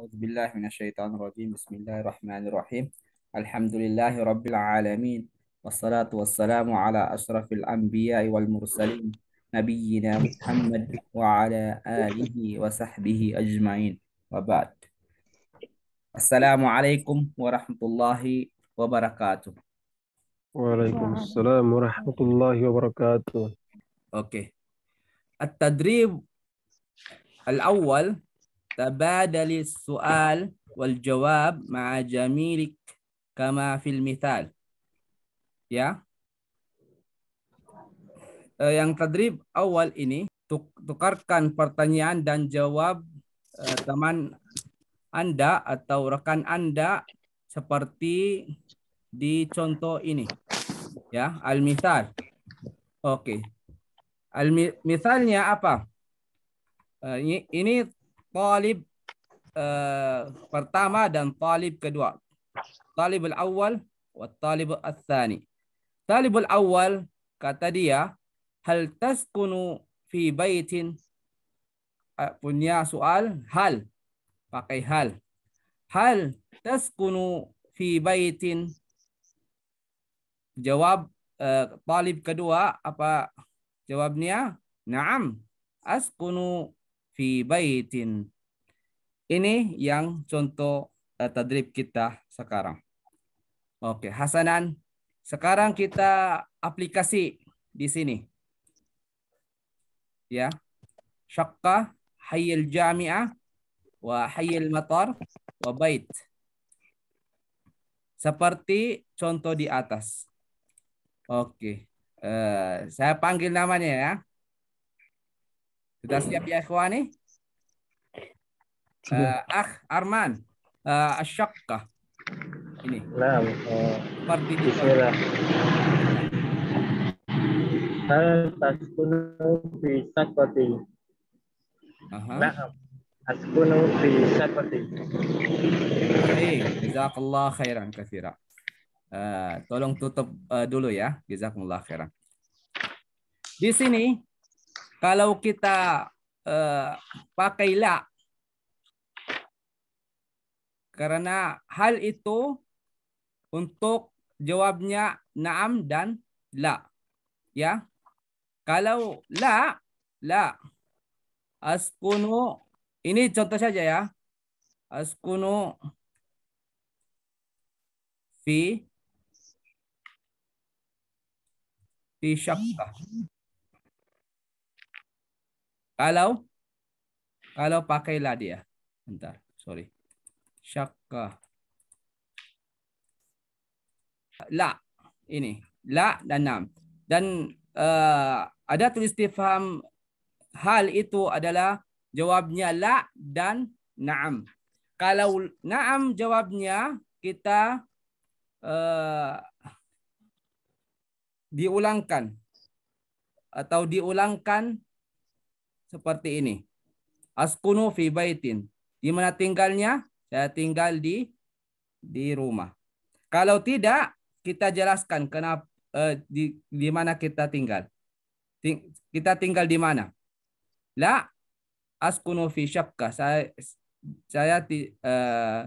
أعوذ بالله من الشيطان الرجيم بسم الله الرحمن الرحيم الحمد لله رب العالمين والصلاة والسلام على أشرف الأنبياء والمرسلين نبينا محمد وعلى آله وصحبه أجمعين وبعد السلام عليكم ورحمة الله وبركاته وعليكم السلام ورحمة الله وبركاته أوكي التدريب الأول tabadali soal wal jawab ma'a jamilik kama fil mithal. Ya. Uh, yang tadrib awal ini tukarkan pertanyaan dan jawab uh, teman Anda atau rekan Anda seperti di contoh ini. Ya, al-mithal. Oke. Okay. Al-mithalnya apa? Uh, ini talib uh, pertama dan talib kedua. Talibul awal wa talibul athani. Talibul awal kata dia hal taskunu fi baitin eh, punya soal hal pakai hal. Hal taskunu fi baitin jawab uh, talib kedua apa jawabnya? Naam. Askunu fi baitin. Ini yang contoh uh, tadrib kita sekarang. Oke, Hasanan. Sekarang kita aplikasi di sini. Ya. Syakka, hayal Jami'ah, wa hayal Matar, wa Bait. Seperti contoh di atas. Oke. Uh, saya panggil namanya ya. Sudah siap ya ikhwani? Uh, eh, ah Arman, uh, eh, asyakkah? Ini. Nah, uh, seperti itu. Bismillah. Hal taskunu fi sakoti. Nah, askunu fi sakoti. Baik, jazakallah khairan katsira. Uh, tolong tutup uh, dulu ya. Jazakumullah khairan. Di sini kalau kita uh, pakai la karena hal itu untuk jawabnya naam dan la. Ya. Kalau la, la. Askunu. Ini contoh saja ya. Askunu fi fi syakka kalau kalau pakai dia. Bentar, sorry. Syakka. La. Ini. La dan nam. Dan uh, ada tulis tifham hal itu adalah jawabnya la dan naam. Kalau naam jawabnya kita uh, diulangkan atau diulangkan seperti ini. Askunu fi baitin. Di mana tinggalnya? Saya tinggal di di rumah. Kalau tidak, kita jelaskan kenapa uh, di di mana kita tinggal. Ting, kita tinggal di mana? La askunu fi syakka. Saya saya uh,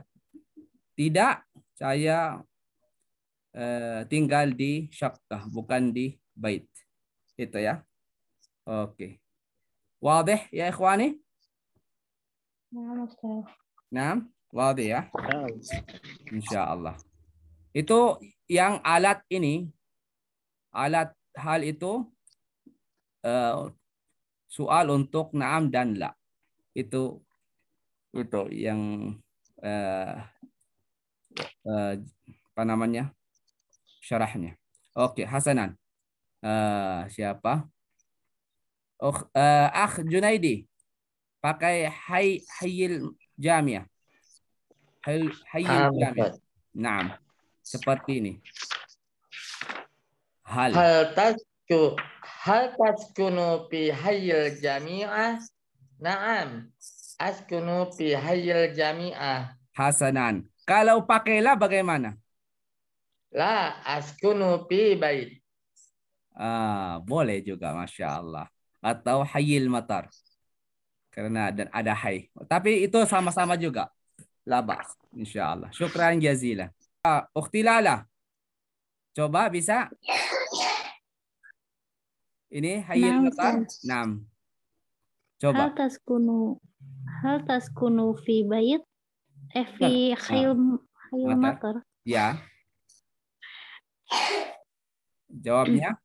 tidak saya uh, tinggal di syakka, bukan di bait. Itu ya. Oke. Okay. Wadih ya ikhwani, نعم أستاذ نعم ya Insya Allah itu yang alat ini alat hal itu uh, soal untuk naam dan la itu itu yang uh, uh, apa namanya syarahnya oke okay, Hasanan uh, siapa uh, ah Junaidi pakai hai hayil jamia. Hay, hayil jamia. Naam. Seperti ini. Hal. Hal tasku hal taskunu fi hayil jamia. Naam. Askunu fi hayil jamia. Hasanan. Kalau pakai la bagaimana? La askunu fi bait. Ah, boleh juga, masya Allah atau hayil matar. Karena dan ada hay. Tapi itu sama-sama juga. Labas. insyaallah Syukran jazila. Ah, lala Coba bisa? Ini hayil matar. Enam. Coba. Hal taskunu. Hal taskunu fi bait Eh fi hayil, hayil matar. Ya. Jawabnya?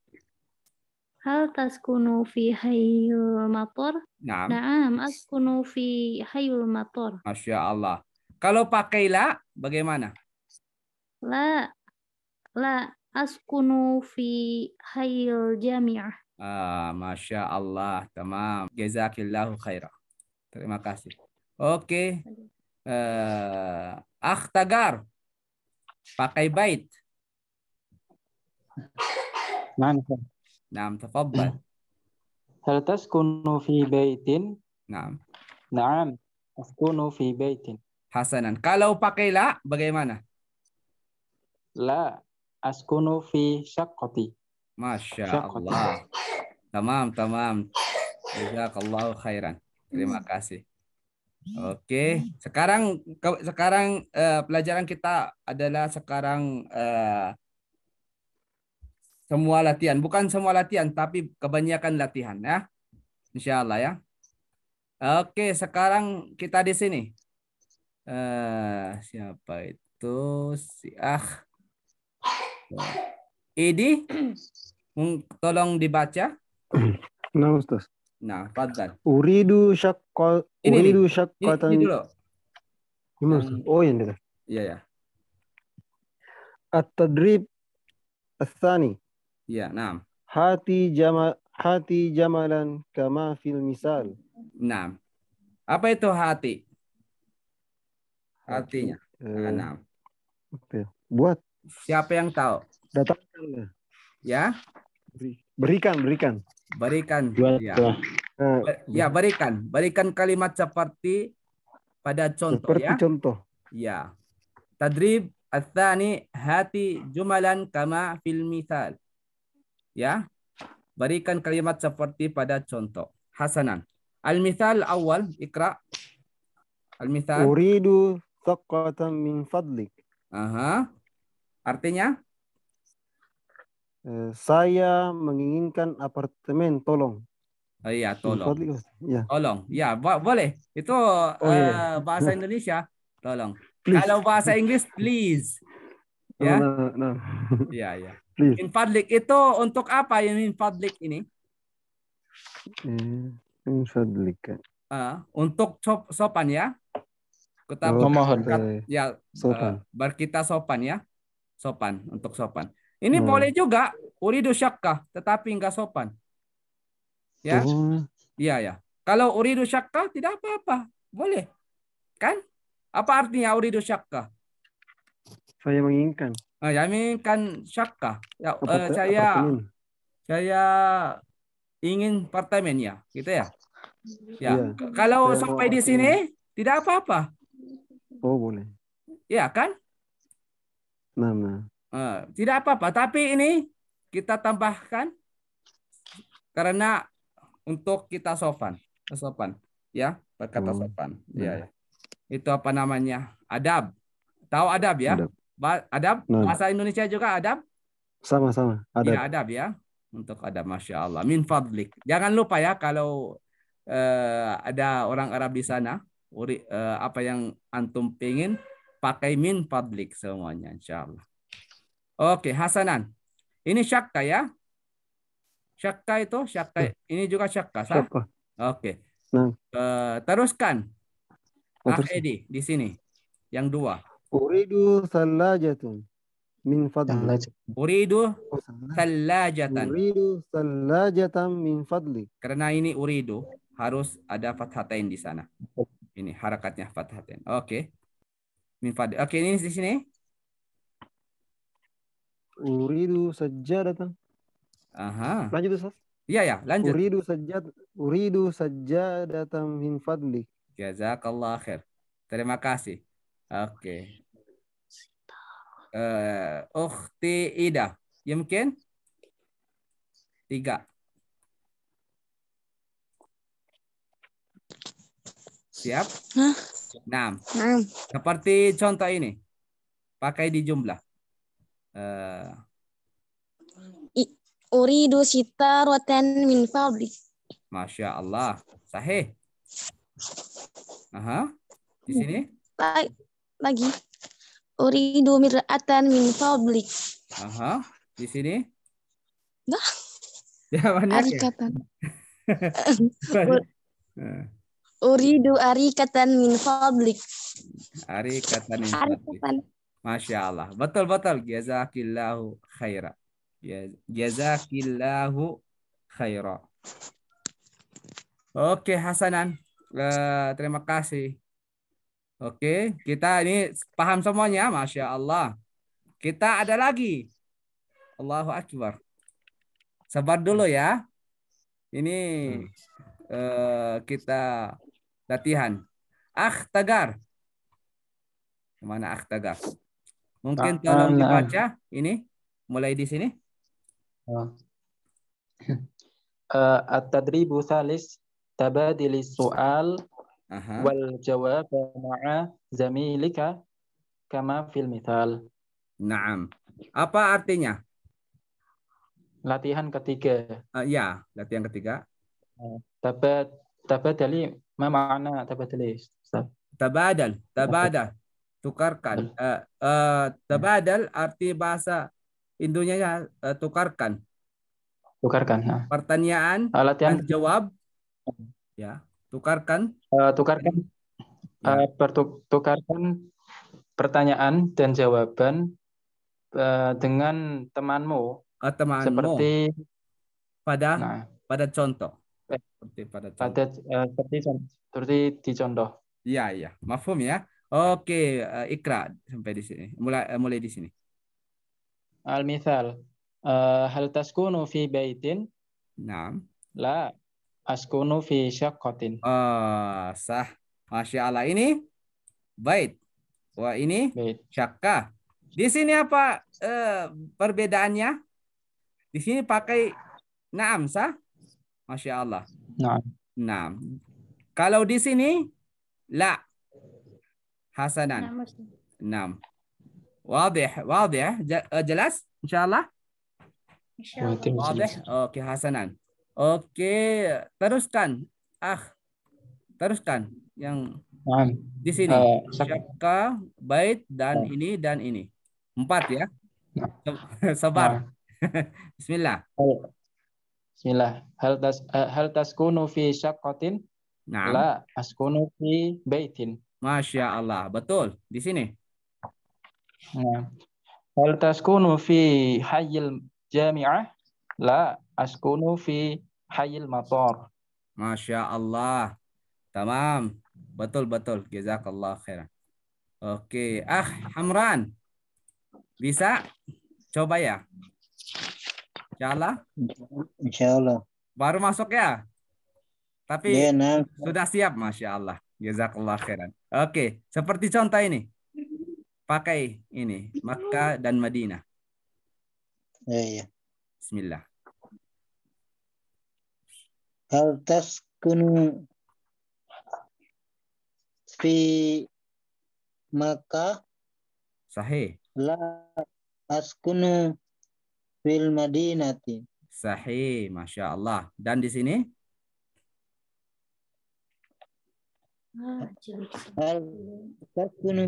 Hal taskunu fi hayul mator? Naam. Naam, askunu fi hayul mator. Masya Allah. Kalau pakai la, bagaimana? La, la askunu fi hayil jami'ah. Ah, Masya Allah, tamam. Jazakillahu khairah. Terima kasih. Oke. Okay. Uh, eh, Akhtagar. Pakai bait. Mantap. نعم تفضل هل تسكن في بيت نعم نعم أسكن في بيت حسنا kalau pakai la bagaimana la أسكن في شقتي ما شاء الله تمام jazakallahu khairan terima kasih Oke, okay. sekarang sekarang uh, pelajaran kita adalah sekarang uh, semua latihan, bukan semua latihan, tapi kebanyakan latihan ya. Insya Allah ya. Oke, sekarang kita di sini. Uh, siapa itu? Si Ah. Idi, tolong dibaca. Nah, Ustaz. Nah, fadal. Uridu syaqqal. Ini, uridu syaqqatan. Ini, ini dulu. ini hmm. Oh, yang dulu. Iya, ya. At-tadrib الثاني Ya, naam. Hati jama hati jamalan kama fil misal. Naam. Apa itu hati? Hatinya. Eh, Oke. Ah, ya? Buat. Siapa yang tahu? Datangkan. Ya. Berikan, berikan. Berikan. Buat, ya. Uh, ya, nah. berikan. Berikan kalimat seperti pada contoh seperti ya. contoh. Ya. Tadrib Athani hati jumalan kama fil misal. Ya. Berikan kalimat seperti pada contoh. Hasanan. al misal awal, ikra. al misal Uridu taqatan min fadlik. Aha. Artinya? Eh, saya menginginkan apartemen, tolong. Oh, iya, tolong. ya. Tolong. Ya, boleh. Itu oh, iya. uh, bahasa Indonesia. Tolong. Please. Kalau bahasa Inggris, please. Oh, ya. No, nah, no, nah, no. Nah. ya, ya. Please. In public itu untuk apa yang in public ini? Hmm, in public. Uh, untuk sop sopan ya. Kita oh, eh, ya sopan. Uh, berkita sopan ya. Sopan untuk sopan. Ini hmm. boleh juga uridu syakka tetapi enggak sopan. Ya. Oh. Iya ya. Kalau uridu syakka tidak apa-apa. Boleh. Kan? Apa artinya uridu syakka? Saya menginginkan. Ah, Yami kan syakka. Ya, eh, saya saya ingin apartemen ya, gitu ya. Ya, ya. kalau saya sampai di sini tidak apa-apa. Oh, boleh. Ya kan? Nah, nah. Eh, tidak apa-apa, tapi ini kita tambahkan karena untuk kita sopan, sopan, ya berkata oh. sopan, ya, iya. ya. Itu apa namanya? Adab. Tahu adab ya? Adab. Adam, nah. bahasa Indonesia juga adab? Sama-sama, ada Ya, adab ya. Untuk Adam, Masya Allah. Min fadlik. Jangan lupa ya kalau uh, ada orang Arab di sana, uri, uh, apa yang antum pingin pakai min fadlik semuanya, insya Allah. Oke, Hasanan. Ini syakka ya? Syakka itu syakka. Iya. Ini juga syakka, Oke. Nah. Uh, teruskan. Nah, Edi di sini. Yang dua. Uridu thallajatun min fadli. Uridu thallajatan. Uridu thallajatan min fadli. Karena ini uridu harus ada fathatain di sana. Ini harakatnya fathatain. Oke. Okay. Min fadli. Oke, okay, ini di sini. Uridu sajadatan. Aha. Lanjut Ustaz. Iya ya, lanjut. Uridu sajad uridu sajadatan min fadli. Jazakallah khair. Terima kasih. Oke, eh, Ukti Ida, ya mungkin tiga siap Hah? enam enam seperti contoh ini pakai di jumlah eh. Uridu uridu sitaratan min fabrik masya Allah sahih aha di sini lagi. Uridu mir'atan min fadlik. Aha, di sini? Dah. Ya, banyak arikatan. Ya? Uridu arikatan min fadlik. Arikatan min fadlik. Masya Allah. Betul-betul. Jazakillahu khaira. Jazakillahu khaira. Oke, Hasanan. Uh, terima kasih. Oke, kita ini paham semuanya, masya Allah. Kita ada lagi. Allahu Akbar. Sabar dulu ya. Ini hmm. uh, kita latihan. Akhtagar. Mana Tagar? Mungkin tolong dibaca ini mulai di sini. Uh, At-tadribu salis tabadili su'al wal jawab ma'a zamilika kama fil mithal. Naam. Apa artinya? Latihan ketiga. Uh, ya, latihan ketiga. Eh, Tabat tabadali ma ma'na tabadali? Tabadal, tabadal. Tukarkan. Uh, uh, tabadal arti bahasa Indonya ya uh, tukarkan. Tukarkan. Nah. Pertanyaan, uh, latihan jawab. Ya. Tukarkan. Uh, tukarkan. Ya. Uh, eh, bertukarkan pertanyaan dan jawaban uh, dengan temanmu. Uh, temanmu. Seperti pada nah, pada contoh. seperti pada contoh. Pada, uh, seperti seperti di contoh. ya ya mafum ya. Oke, uh, Ikra sampai di sini. Mulai uh, mulai di sini. Al misal. Uh, hal taskunu fi baitin? nah La Askunu fi syaqqatin. Ah, oh, sah. Masya Allah. Ini bait. Wah, ini bait. syakka. Di sini apa eh, perbedaannya? Di sini pakai naam, sah? Masya Allah. Naam. Naam. Kalau di sini, la. Hasanan. Naam. Wadih, wadih. Eh, jelas? Insya Allah? Insya Allah. Wadih. Oke, hasanan. Oke, teruskan. Ah, teruskan yang Man. di sini. Uh, eh, Syaka, bait dan uh. ini dan ini. Empat ya. Nah. Sabar. Uh. Nah. Bismillah. Bismillah. Hal tas uh, hal taskunu fi syaqqatin? Nah. La askunu fi baitin. Masya Allah, betul. Di sini. Nah. Hal taskunu fi hayil jami'ah? La askunu fi Hayil Mator. Masya Allah. Tamam. Betul betul. Jazakallah khairan. Oke, ah Hamran. Bisa? Coba ya. insya Allah, Baru masuk ya? Tapi ya, nah. sudah siap Masya Allah. Jazakallah khairan. Oke, seperti contoh ini. Pakai ini, Makkah dan Madinah. Iya, iya. Bismillah hal tas kuno fi maka sahih la askunu fil madinati sahih masya Allah dan di sini hal taskunu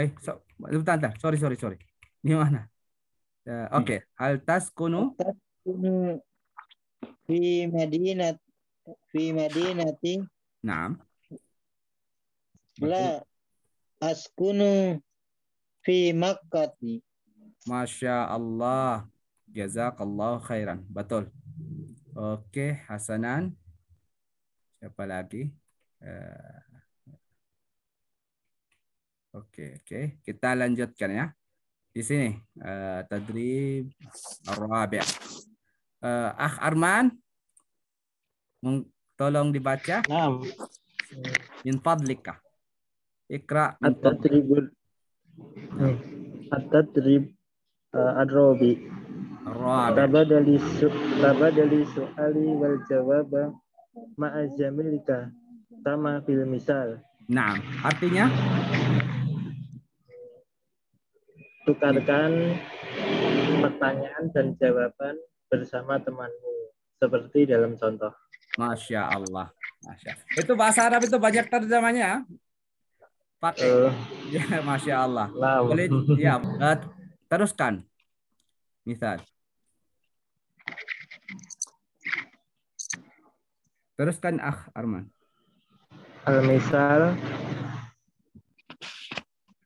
eh so, bentar, bentar. sorry sorry sorry ini mana eh, oke okay. hal tas kuno fi madinati في مدينة نعم لا أسكن fi مكة Masya Allah. Jazakallah khairan. Betul. Oke, Hasanan. Siapa lagi? Eh, oke, oke. Kita lanjutkan ya. Di sini. Uh, tadrib Rabi'. Uh, eh, ah Arman. Tolong dibaca. Naam. Min fadlika. Ikra. At-tatribul. At-tatrib. Uh, ad-rabi. Tabadali tabadali su'ali wal jawab ma'a jamilika sama fil misal. Nah, artinya tukarkan pertanyaan dan jawaban bersama temanmu seperti dalam contoh. Masya Allah. Masya. Itu bahasa Arab itu banyak terjemahnya. Ya? Pakai. Uh, eh, eh. ya, Masya Allah. Lau. Boleh ya, eh, teruskan. Misal. Teruskan ah Arman. Al-misal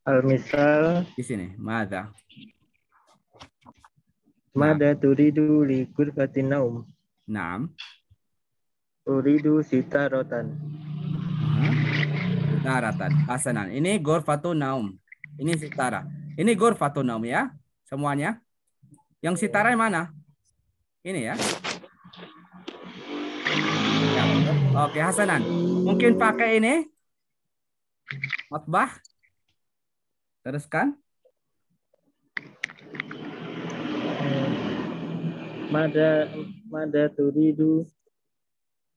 Al-misal di sini, mada. Mada turidu li kurfatin naum. Naam. Uridu sitaratan. Sitaratan. Hasanan. Ini gorfatu naum. Ini sitara. Ini gorfatu naum ya. Semuanya. Yang sitara yang mana? Ini ya. Oke, Hasanan. Mungkin pakai ini. Matbah. Teruskan. Eh, mada mada turidu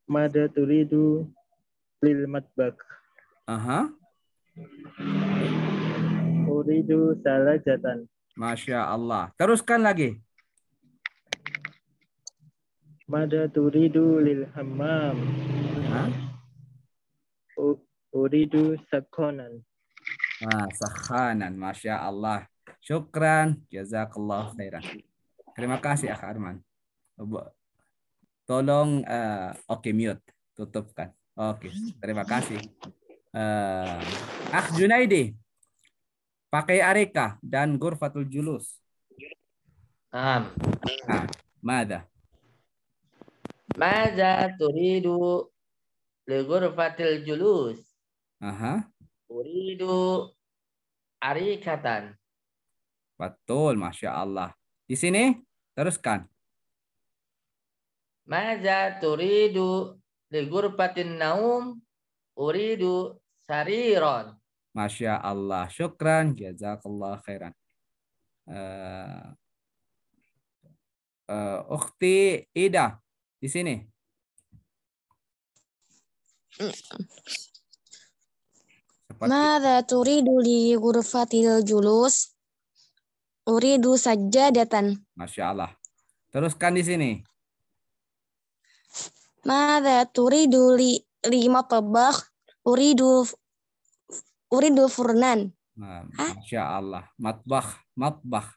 Mada turidu lil matbak. Aha. Uridu salah jatan. Masya Allah. Teruskan lagi. Mada turidu lil hammam. Aha. Uridu sakonan. Ah, sakhanan. Masya Allah. Syukran. Jazakallah khairan. Terima kasih, Akh Arman. Tolong uh, oke okay, mute, tutupkan. Oke, okay, terima kasih. Uh, ah Junaidi, pakai areka dan gurfatul julus. Am. Ah, mada. Mada turidu le gurfatul julus. Aha. Turidu arikatan. Betul, Masya Allah. Di sini, teruskan. Maza turidu li gurpatin naum uridu sariron. Masya Allah. Syukran. Jazakallah khairan. Uh, eh, uh, eh, Ukti Ida di sini. Mada turidu li gurfatil julus? Uridu saja datan Masya Allah. Teruskan di sini. Mada turidu li lima tebak uridu uridu furnan. Masya Allah. Matbah, matbah.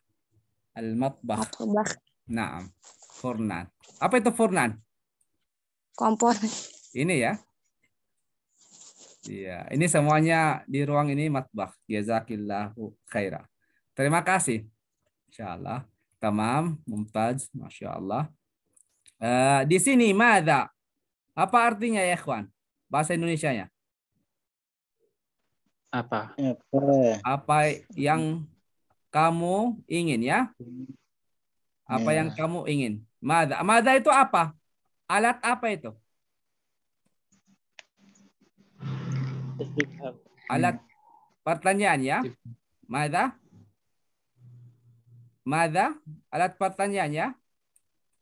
Al-matbah. Matbah. Nah, furnan. Apa itu furnan? Kompor. Ini ya. Iya, ini semuanya di ruang ini matbah. Jazakillahu khairah. Terima kasih. Insya Allah. Tamam, Mumtaz. Masya Allah. Uh, eh, di sini, mada apa artinya ya, Ikhwan? Bahasa Indonesia nya Apa? Apa yang kamu ingin ya? Apa ya. yang kamu ingin? Mada. Mada itu apa? Alat apa itu? Alat pertanyaan ya. Mada? Mada? Alat pertanyaan ya.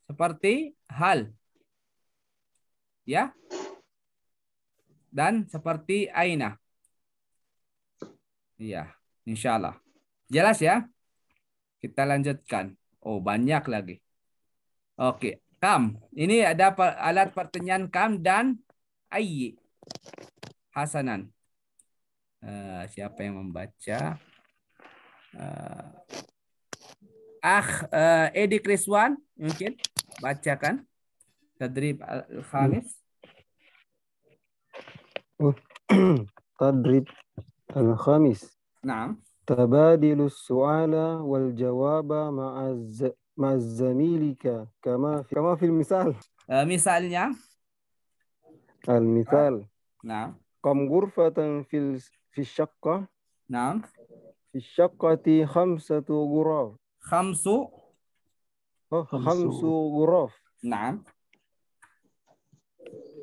Seperti hal ya. Dan seperti aina. Iya, insya Allah. Jelas ya? Kita lanjutkan. Oh, banyak lagi. Oke, kam. Ini ada alat pertanyaan kam dan ayi. Hasanan. Uh, siapa yang membaca? Uh, ah, uh, Edi Kriswan mungkin bacakan. التدريب الخامس تدريب الخامس نعم تبادل السؤال والجواب مع الز... مع زميلك كما في كما في المثال آه، مثالnya نعم. المثال آه، نعم كم غرفة في في الشقة نعم في الشقة خمسة غرف أه، خمس خمس غرف نعم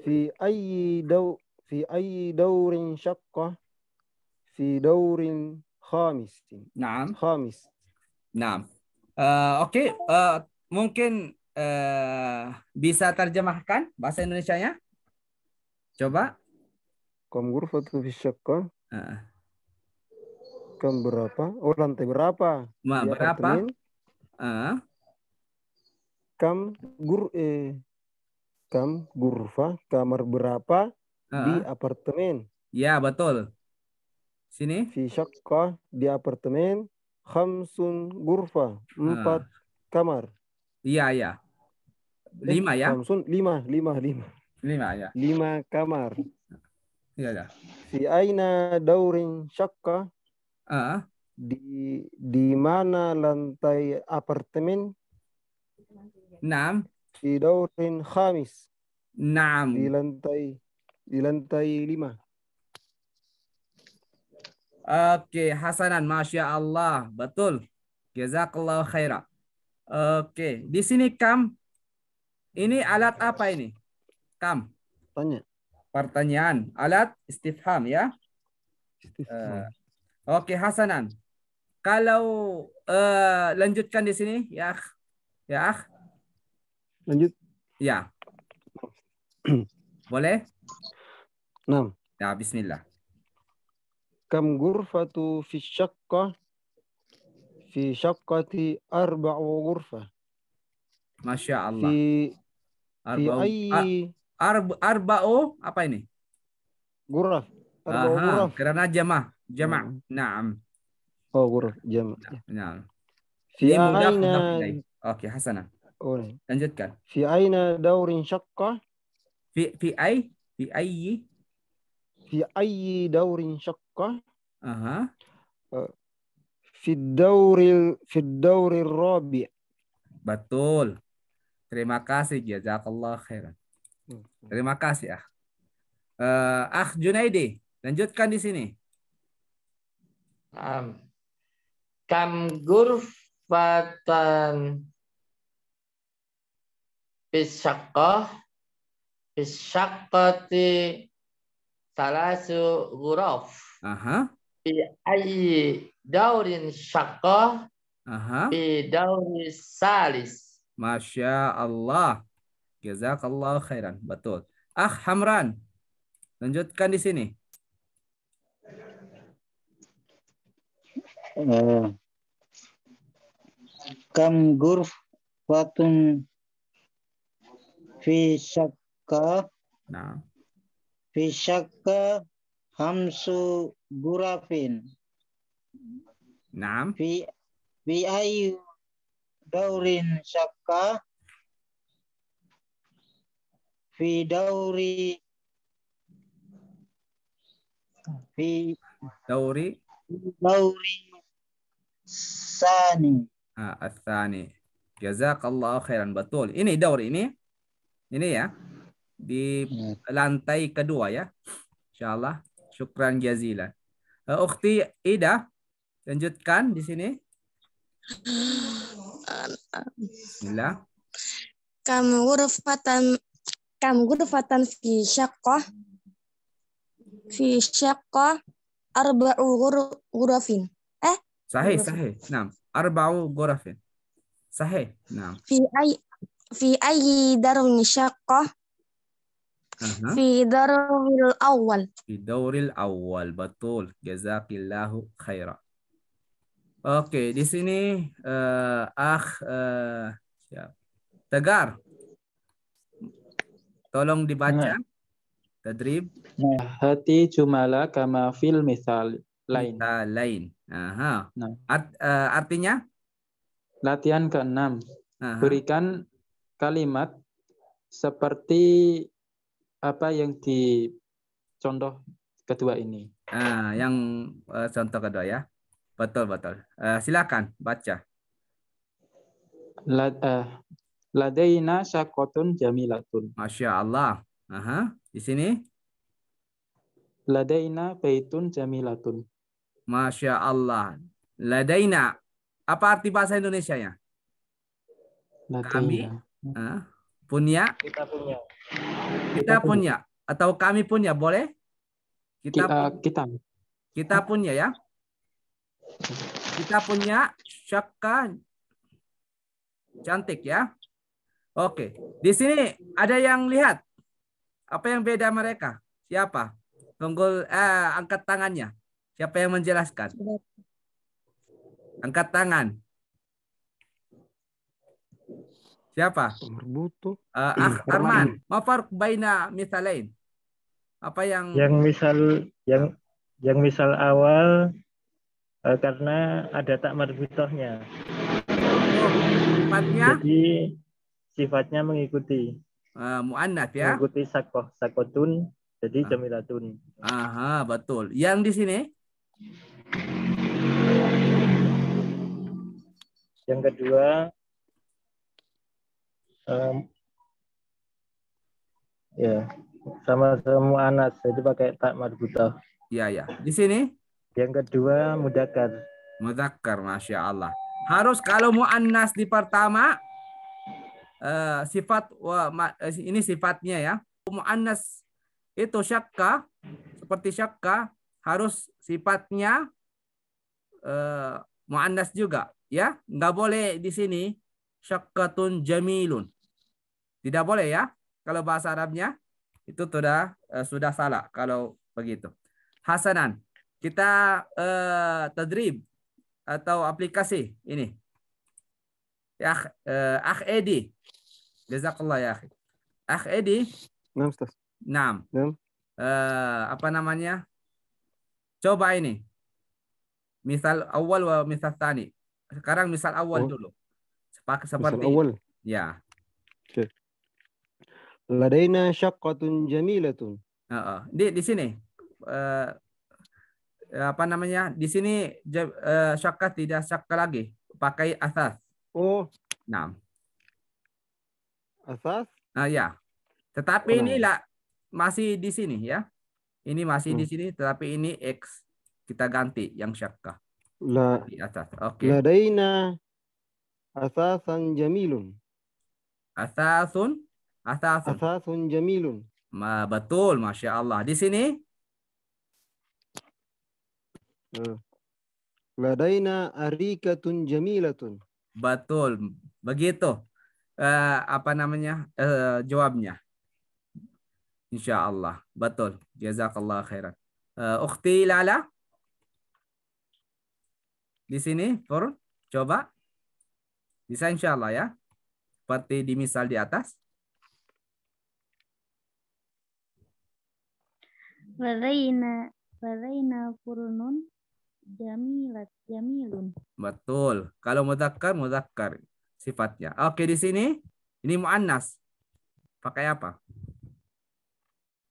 fi ayyi daw fi ayyi dawrin syaqqah fi dawrin khamis. Naam. Khamis. Naam. Uh, Oke, okay. uh, mungkin uh, bisa terjemahkan bahasa Indonesia-nya? Coba. Kam ghurfatu fi syaqqah? Kam berapa? Oh, lantai berapa? Ma, berapa? Uh. Kam gur eh kam gurfa kamar berapa uh-huh. di apartemen ya betul sini fi syakka di apartemen khamsun gurfa empat uh. kamar iya iya eh, lima ya khamsun lima lima lima lima ya lima kamar iya ya fi aina daurin syakka uh. di di mana lantai apartemen enam di daurin khamis. Naam. Di lantai di lantai lima. Oke, okay, Hasanan, masya Allah, betul. Jazakallah khaira. Oke, okay. di sini kam, ini alat apa ini? Kam. Tanya. Pertanyaan, alat istifham ya. Uh, Oke, okay, Hasanan. Kalau uh, lanjutkan di sini, ya, ya. Lanjut. Ya. Boleh? Enam. Ya, bismillah. Kam gurfatu fi syakka fi syakkati arba'u gurfa Masya Allah. Fi, arba'u. Fi ayyi... arba'u apa ini? Ghuraf. Arba'u Aha, Karena jema' jema' Hmm. Naam. Oh, ghuraf. jamaah ya. Naam. Fi aina... Oke, okay, hasanah. Oleh. lanjutkan fi aina daurin syaqqa fi fi ai fi ayyi fi ayyi daurin syaqqa aha eh, fi dauril fi dauril rabi betul terima kasih jazakallah khairan hmm. terima kasih ah uh, ah Junaidi lanjutkan di sini um, kam gurfatan bisyakah bisyakati salasu guraf. Aha. Bi ayi daurin syakah. Aha. Bi dauri salis. Masya Allah. Jazakallah khairan. Betul. Ah, Hamran. Lanjutkan di sini. Eh, kam gurf watun fi syakka nah fi syakka hamsu gurafin Naam. Fi fi ayu daurin syakka fi dauri fi dauri dauri sani. Ah, asani. Jazakallah khairan. Betul. Ini daur ini ini ya di iya. lantai kedua ya. Insyaallah. Syukran jazilan. Uh, eh, Ukti Ida, lanjutkan di sini. Bismillah. Kam ghurfatan kam ghurfatan fi syaqqah fi syaqqah arba'u ghurafin. Eh? Sahih, sahih. Naam. Arba'u ghurafin. Sahih. Naam. Fi ay fi ayyi darwin syaqqah mhm. Aha. Fi darul awal. Fi darul awal, betul. Jazakillahu khairah. Oke, di sini uh, ah uh, ya. Tegar. Tolong dibaca. Nah. Tadrib. Nah, hati jumala kama fil misal lain. lain. Aha. Nah. Art, uh, artinya? Latihan keenam Berikan kalimat seperti apa yang di contoh kedua ini. Ah, yang uh, contoh kedua ya. Betul, betul. Uh, silakan baca. La, uh, ladaina syakotun jamilatun. Masya Allah. Aha, di sini. Ladaina baitun jamilatun. Masya Allah. Ladaina. Apa arti bahasa Indonesia-nya? Kami, Ah, punya. Kita punya. Kita punya. Atau kami punya, boleh? Kita kita ah, kita, kita punya ya. Kita punya syaka cantik ya. Oke, di sini ada yang lihat apa yang beda mereka? Siapa? Tunggul eh, angkat tangannya. Siapa yang menjelaskan? Angkat tangan. Siapa? Merbutu. Uh, ah, Arman, mafar baina misalain. Apa yang Yang misal yang yang misal awal uh, karena ada tak marbutohnya. Oh, sifatnya? Jadi sifatnya mengikuti. Uh, eh, muannats ya. Mengikuti sakoh sakotun jadi ah. jamilatun. Aha, betul. Yang di sini? Yang kedua Um, ya, sama semua anas. Jadi pakai tak marbuta. Ya ya. Di sini? Yang kedua mudakar. Mudakar, masya Allah. Harus kalau Anas di pertama uh, sifat wa, ma, eh, ini sifatnya ya. Anas itu syakka seperti syakka harus sifatnya uh, Anas juga ya. Nggak boleh di sini syakkatun jamilun. Tidak boleh ya. Kalau bahasa Arabnya itu sudah uh, sudah salah kalau begitu. Hasanan, kita uh, tadrib atau aplikasi ini. Ya, uh, Akh Edi. Jazakallah ya, Akh. Akh Edi. Enam, Ustaz. Naam. Uh, apa namanya? Coba ini. Misal awal wa misal tani. Sekarang misal awal oh. dulu. Sepak seperti awal. Ya. Okay. Ladaina syaqqatun jamilatun. Uh, uh. Di di sini uh, apa namanya? Di sini uh, eh, syaqqa tidak syaqqa lagi, pakai asas. Oh. Nah. Asas? Uh, ya. Tetapi oh. ini lah masih di sini ya. Ini masih di hmm. sini tetapi ini x kita ganti yang syakka. La di atas. Oke. Okay. Ladaina asasan jamilun. Asasun Athathun. Athathun jamilun. Ma, betul, Masya Allah. Di sini? Hmm. Ladaina arikatun jamilatun. Betul, begitu. Uh, apa namanya uh, jawabnya? Insya Allah, betul. Jazakallah khairan. Uh, Ukhti Lala? Di sini, Pur, coba. Bisa insya Allah ya. Seperti di misal di atas. Ladaina ladaina furunun jamilat jamilun. Betul. Kalau muzakkar muzakkar sifatnya. Oke di sini ini muannas. Pakai apa?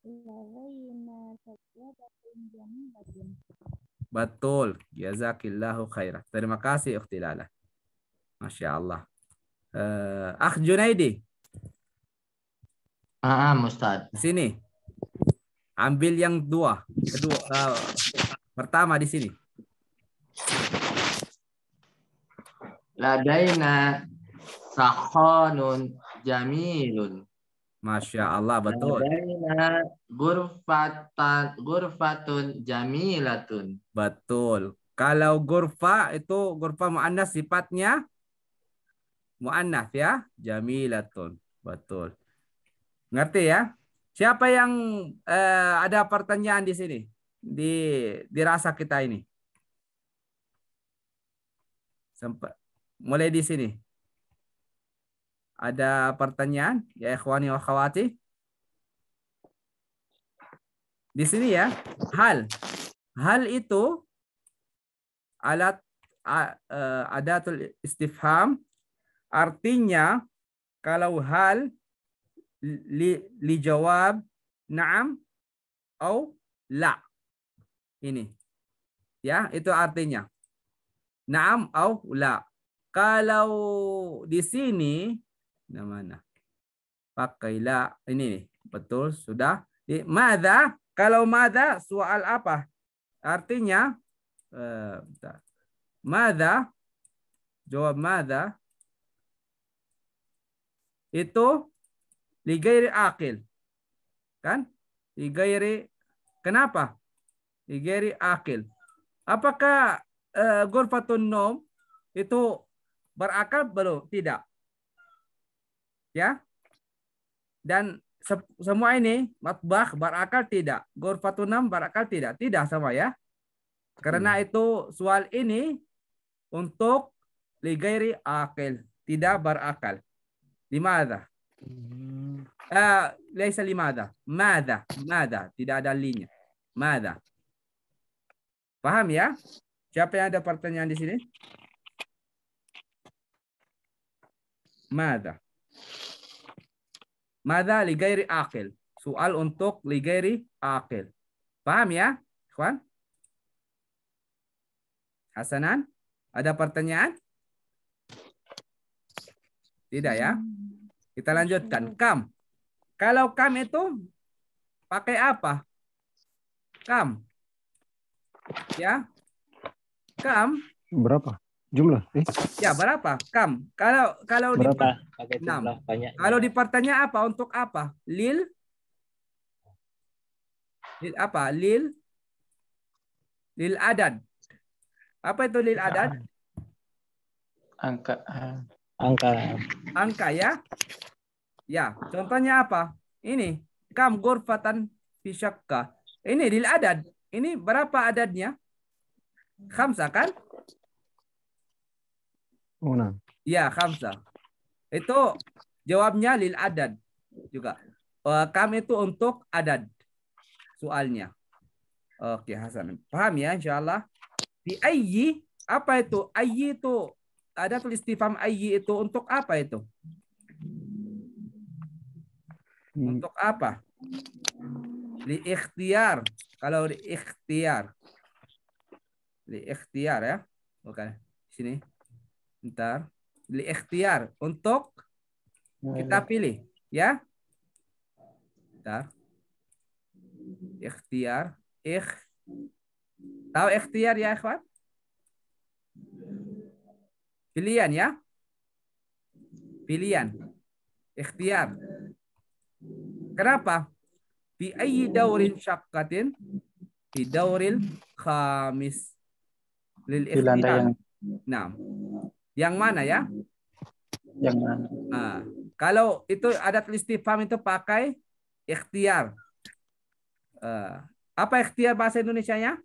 Ladaina sajadatun jamilatun. Betul. Jazakillahu khairan. Terima kasih Ukhti Lala. Masya Allah. Uh, ah Junaidi. Ah, Mustad. Ah, sini. Ambil yang dua, kedua uh, pertama di sini. Ladaina sahonun jamilun. Masya Allah, betul. Ladaina gurfatan, gurfatun jamilatun. Betul. Kalau gurfa itu gurfa mu'annas sifatnya mu'annas ya. Jamilatun. Betul. Ngerti ya? Siapa yang eh, ada pertanyaan di sini? Di dirasa kita ini. Sempat mulai di sini. Ada pertanyaan ya ikhwani wa khawati? Di sini ya. Hal. Hal itu alat uh, adatul istifham artinya kalau hal li, li jawab naam au la. Ini. Ya, itu artinya. Naam au la. Kalau di sini namanya Pakai la ini nih. betul sudah. Di Mada kalau mada soal apa? Artinya eh, jawab mada itu Ligairi akil. Kan? Ligairi kenapa? Ligairi akil. Apakah uh, eh, golfatun nom itu berakal belum? Tidak. Ya? Dan se semua ini matbah berakal tidak, golfatun nom berakal tidak, tidak sama ya. Karena hmm. itu soal ini untuk ligairi akil, tidak berakal. Dimana? Hmm. Eh, laisa limada. Mada. Mada. Tidak ada linya. Mada. Paham ya? Siapa yang ada pertanyaan di sini? Mada. Mada ligairi akil. Soal untuk ligairi akil. Paham ya, Kwan? Hasanan, ada pertanyaan? Tidak ya? Kita lanjutkan. Kam. Kalau kam itu pakai apa? Kam. Ya. Kam. Berapa? Jumlah. Eh. Ya, berapa? Kam. Kalau kalau di Kalau dipertanya apa untuk apa? Lil Lil apa? Lil lil adad. Apa itu lil adad? Angka. Angka. Angka ya. Ya, contohnya apa? Ini kam gurfatan fisyakka. Ini lil adad. Ini berapa adadnya? Khamsa kan? Oh, Ya, khamsa. Itu jawabnya lil adad juga. Uh, kam itu untuk adad soalnya. Oke, Hasan. Paham ya insyaallah. Di ayyi apa itu? Ayyi itu ada tulis istifham ayyi itu untuk apa itu? Hmm. Untuk apa? Li ikhtiar. Kalau li ikhtiar. Li ikhtiar ya. oke. Sini. Bentar. Li ikhtiar. Untuk nah, kita ya. pilih. Ya. Bentar. Ikhtiar. Ikh. Tahu ikhtiar ya, ikhwan? Pilihan ya. Pilihan. Ikhtiar. Kenapa? Bi ayyi daurin syaqqatin bi dauril khamis lil ikhtiyar. Nah, yang mana ya? Yang mana? Nah, kalau itu adat istifham itu pakai ikhtiar. Uh, apa ikhtiar bahasa Indonesia-nya?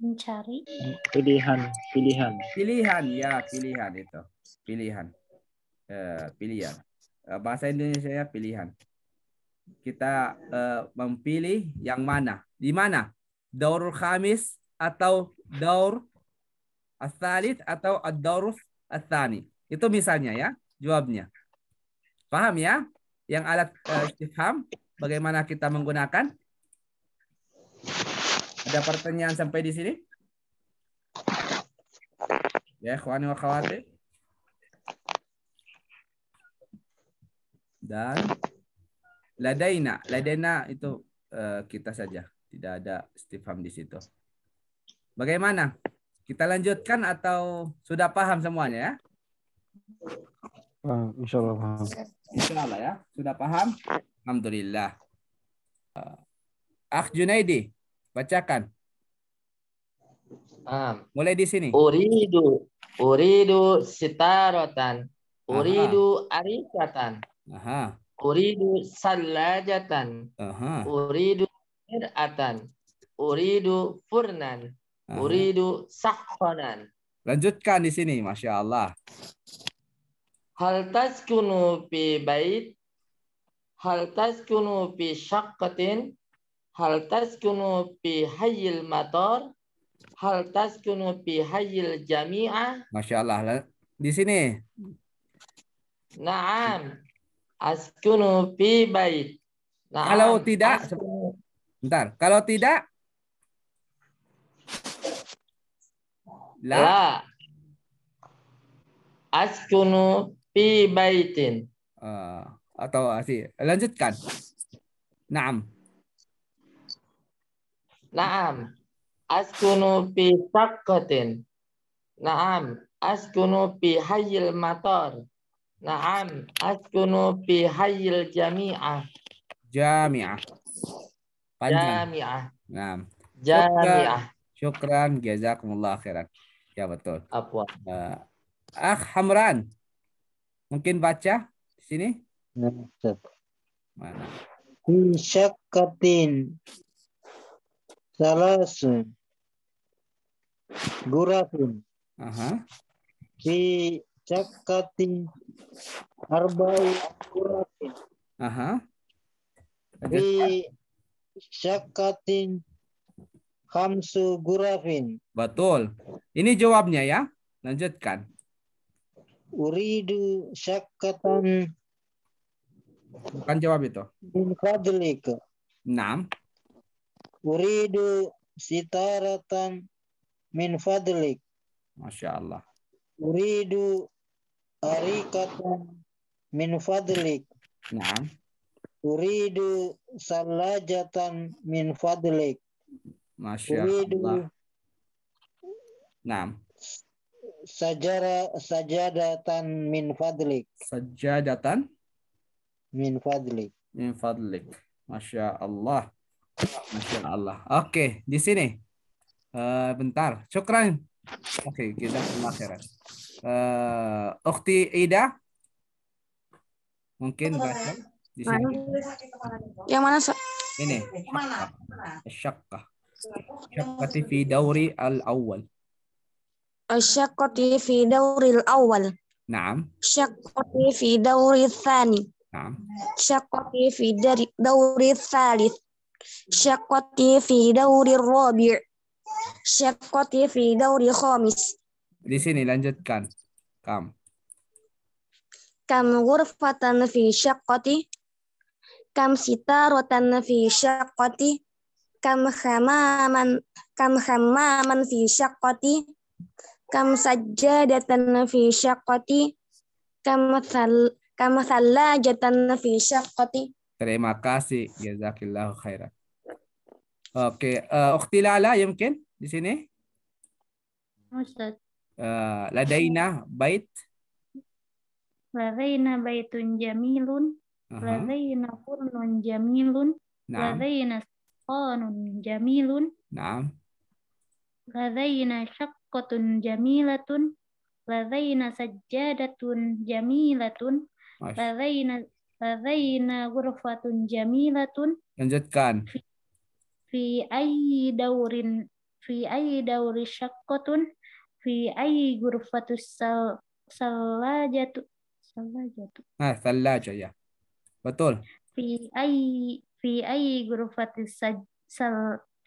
Mencari. Pilihan, pilihan. Pilihan, ya pilihan itu. Pilihan. Uh, pilihan. Eh, bahasa Indonesia ya pilihan. Kita uh, memilih yang mana? Di mana? Daur khamis atau daur asalit atau daur asani. Itu misalnya ya jawabnya. Paham ya? Yang alat uh, bagaimana kita menggunakan? Ada pertanyaan sampai di sini? Ya, khawani wa khawatir. dan ladaina. Ladaina itu uh, kita saja, tidak ada istifham di situ. Bagaimana? Kita lanjutkan atau sudah paham semuanya ya? Uh, Insyaallah paham. insyaallah ya, sudah paham? Alhamdulillah. Uh, Akh Junaidi, bacakan. Paham. Mulai di sini. Uridu, uridu sitarotan, uridu arifatan. Aha. Uridu salajatan. Aha. Uridu mir'atan. Uridu furnan. Aha. Uridu sahfanan. Lanjutkan di sini, Masya Allah. Hal taskunu fi bait. Hal taskunu fi syakatin. Hal taskunu fi hayil mator. Hal taskunu fi hayil jami'ah. Masya Allah. Di sini. Naam. Askunu fi bait. Nah, kalau tidak askunu. bentar, kalau tidak La. La. Ya. Askunu fi baitin. Uh, atau sih. Lanjutkan. Naam. Naam. Askunu fi saqqatin. Naam. Askunu fi hayil matar. Naam, askunu fi hayyil jami'ah. Jami'ah. Jami'ah. Naam. Jami'ah. Syukran, jazakumullah khairan. Ya betul. Apa? Uh, eh, ah Hamran. Mungkin baca di sini? Mana? Fi syakatin. salasun gurafun. Aha. Fi cakati arba'i kuratin. Aha. Di syakkatin hamsu gurafin. Betul. Ini jawabnya ya. Lanjutkan. Uridu cakatan. Bukan jawab itu. Min Enam. Uridu sitaratan min fadlik. Masya Allah. Uridu Arikatan min fadlik. Naam. Uridu salajatan min fadlik. Masya Uridu Allah. Naam. Sajara sajadatan min fadlik. Sajadatan min fadlik. Min fadlik. Masya Allah. Masya Allah. Oke, okay, di sini. Uh, bentar. Syukran. Oke, okay, kita akhirat uh, eh, Ukti Ida mungkin baca di sini. Yang mana? So? Ini. asyakka asyakka fi dauri al awal. asyakka fi dauri al awal. Naam. asyakka fi dauri al-thani. Naam. asyakka fi dauri al-thalith. asyakka fi dauri al-rabi' asyakka fi dauri al-khamis. Di sini lanjutkan. Kam. Kam gurfatan fi syaqqati. Kam sitaratan fi syaqqati. Kam khamaman kam khamaman fi syaqqati. Kam sajjadatan fi syaqqati. Kam thal kam thallajatan fi syaqqati. Terima kasih. Jazakillahu khairan. Oke, okay. uh, eh, ukhti Lala ya mungkin di sini? Ustaz. Eh, ladaina bait ladaina baitun jamilun ladaina furnun jamilun ladaina sqanun jamilun na'am ladaina syaqqatun jamilatun ladaina sajjadatun jamilatun ladaina ladaina ghurfatun jamilatun lanjutkan fi ayyi daurin fi ayyi dauri syaqqatun fi ayi ghurfatus sal salajatu salajatu. ah salaja ya. Betul. Fi ayi fi ayi ghurfatus sal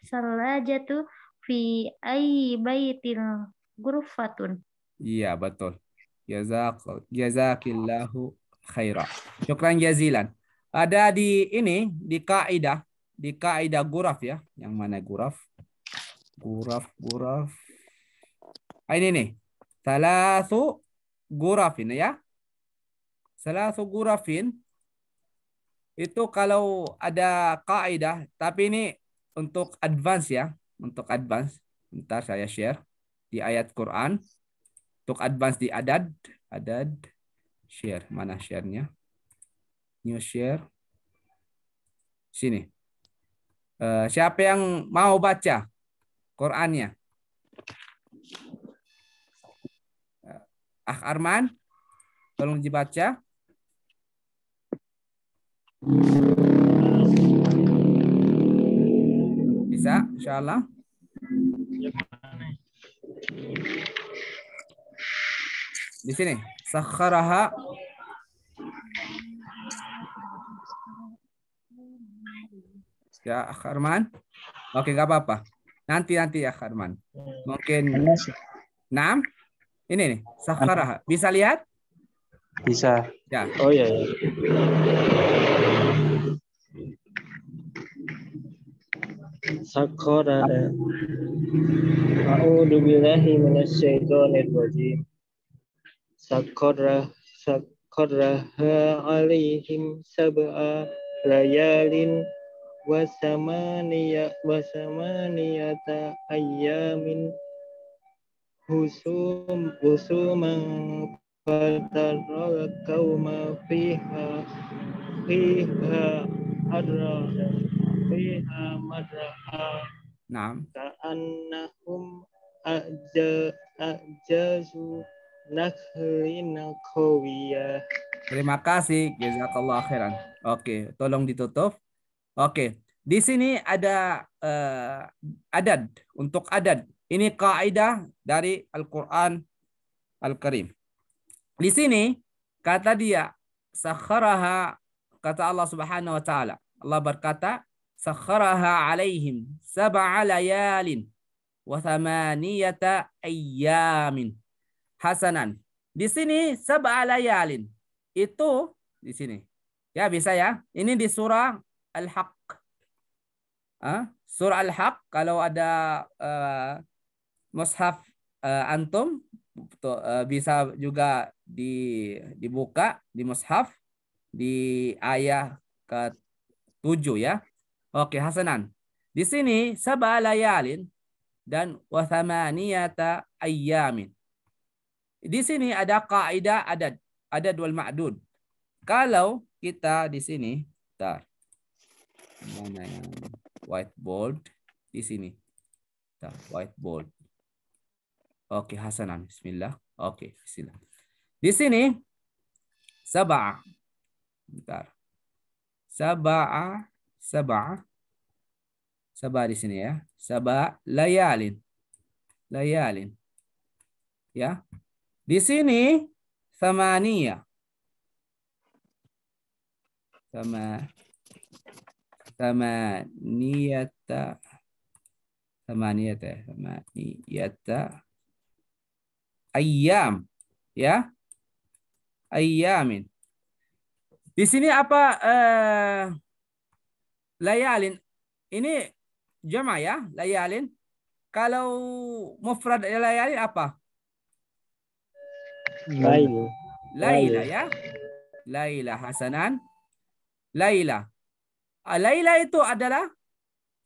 salajatu fi ayi baitil ghurfatun. Iya, betul. Jazak jazakillahu khaira. Syukran jazilan. Ada di ini di kaidah di kaidah guraf ya. Yang mana guraf? Guraf, guraf. Ah, ini nih. Salasu gurafin ya. Salasu gurafin itu kalau ada kaidah tapi ini untuk advance ya, untuk advance. Bentar saya share di ayat Quran. Untuk advance di adad, adad share. Mana sharenya New share. Sini. Uh, siapa yang mau baca Qurannya? Ah Arman, tolong dibaca. Bisa, insya Allah. Di sini, sakharaha Ya, Arman. Oke, nggak apa-apa. Nanti nanti ya, Arman. Mungkin enam. Ini nih, Sakharaha. Bisa lihat? Bisa. Ya. Oh iya. iya. Sakharaha. A'udzu billahi minasyaitonir rajim. Sakharaha sakharaha 'alaihim sab'a layalin wasamaniya wasamaniyata ayamin husum husuman qadarra kauma fiha fiha adra fiha madra Naam. Ka'annahum ajazu nakhrin qawiyah. Terima kasih. jazakallahu khairan. Oke, tolong ditutup. Oke. Di sini ada uh, adad untuk adad. Ini kaidah dari Al-Quran Al-Karim. Di sini kata dia sakharaha kata Allah Subhanahu wa taala. Allah berkata sakharaha alaihim sab'a layalin wa thamaniyata ayyamin hasanan. Di sini sab'a layalin. Itu di sini. Ya bisa ya. Ini di surah Al-Haq. Ah, surah Al-Haq kalau ada uh, mushaf uh, antum to, uh, bisa juga di dibuka di mushaf di ayat ke-7 ya. Oke, Hasanan. Di sini sabalayalin dan wathamaniyata ayamin Di sini ada kaidah ada ada dua ma'dud. Kalau kita di sini, tar. Mana yang whiteboard di sini. Tar, whiteboard. Oke, Hasanan. Bismillah. Oke, bismillah. Di sini sabah Bentar. sabah sabah sabah di sini ya. sabah layalin. Layalin. Ya. Di sini samania. Sama sama sama samaniyata samaniyata samaniyata ya. Ayam, ya ayamin di sini apa eh, layalin ini jama ya layalin kalau mufrad ya, layalin apa Laila. Laila ya Laila Hasanan Laila ah, Laila itu adalah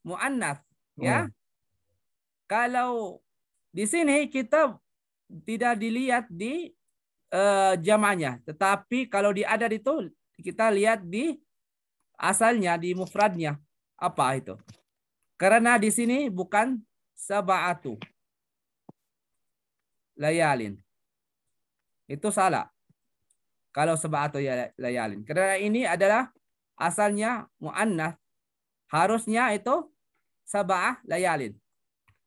muannas ya hmm. kalau di sini kita tidak dilihat di uh, eh, jamaknya, tetapi kalau di ada itu kita lihat di asalnya di mufradnya apa itu. Karena di sini bukan sabatu layalin. Itu salah. Kalau sabatu ya, layalin. Karena ini adalah asalnya muannas. Harusnya itu sabah layalin.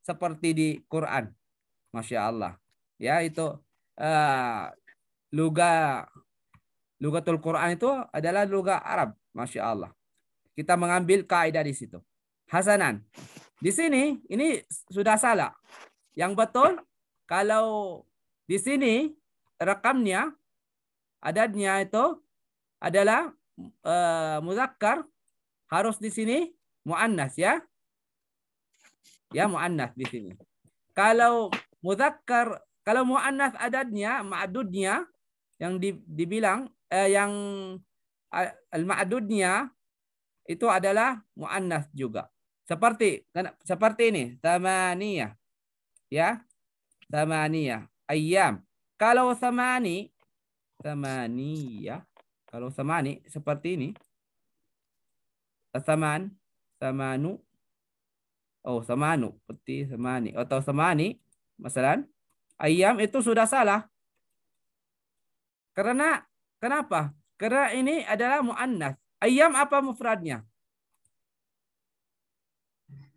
Seperti di Quran. Masya Allah ya itu uh, luga lugatul Quran itu adalah luga Arab, masya Allah. Kita mengambil kaidah di situ. Hasanan. Di sini ini sudah salah. Yang betul kalau di sini rekamnya adatnya itu adalah uh, muzakkar harus di sini muannas ya. Ya muannas di sini. Kalau muzakkar kalau muannas adadnya, maadudnya, yang dibilang eh, yang eh, al-ma'dudnya itu adalah muannas juga. Seperti kan, seperti ini, tamaniyah. Ya. Tamaniyah, ayam. Kalau samani tamaniyah, kalau samani seperti ini. Saman, samanu. Oh, samanu, seperti samani atau samani, misalnya ayam itu sudah salah. Karena kenapa? Karena ini adalah muannas. Ayam apa mufradnya?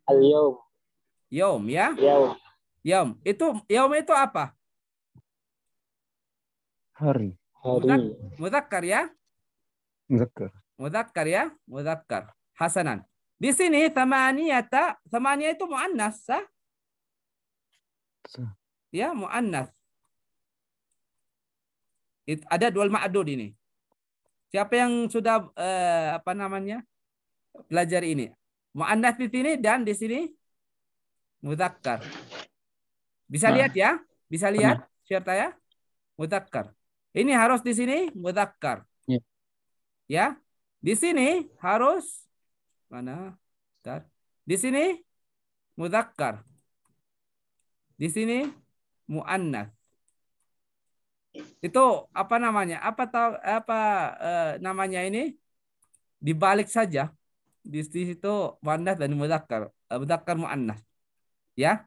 al yom ya? Yom, yom Itu yom itu apa? Hari. Hari. Muzakkar ya? Muzakkar. Muzakkar ya? Muzakkar. Hasanan. Di sini tamaniyata, tamaniyata itu muannas sah? Sah ya muannas. Ada dual ma'dud ini. Siapa yang sudah eh, apa namanya? belajar ini? Muannas di sini dan di sini muzakkar. Bisa nah. lihat ya? Bisa nah. lihat Cerita ya? saya? Ini harus di sini muzakkar. Ya. ya. Di sini harus mana? Di sini muzakkar. Di sini Muannas Itu apa namanya? Apa tahu apa eh, namanya ini? Dibalik saja. Di situ Muannas dan mudzakkar, eh, mudzakkar Muannas, Ya.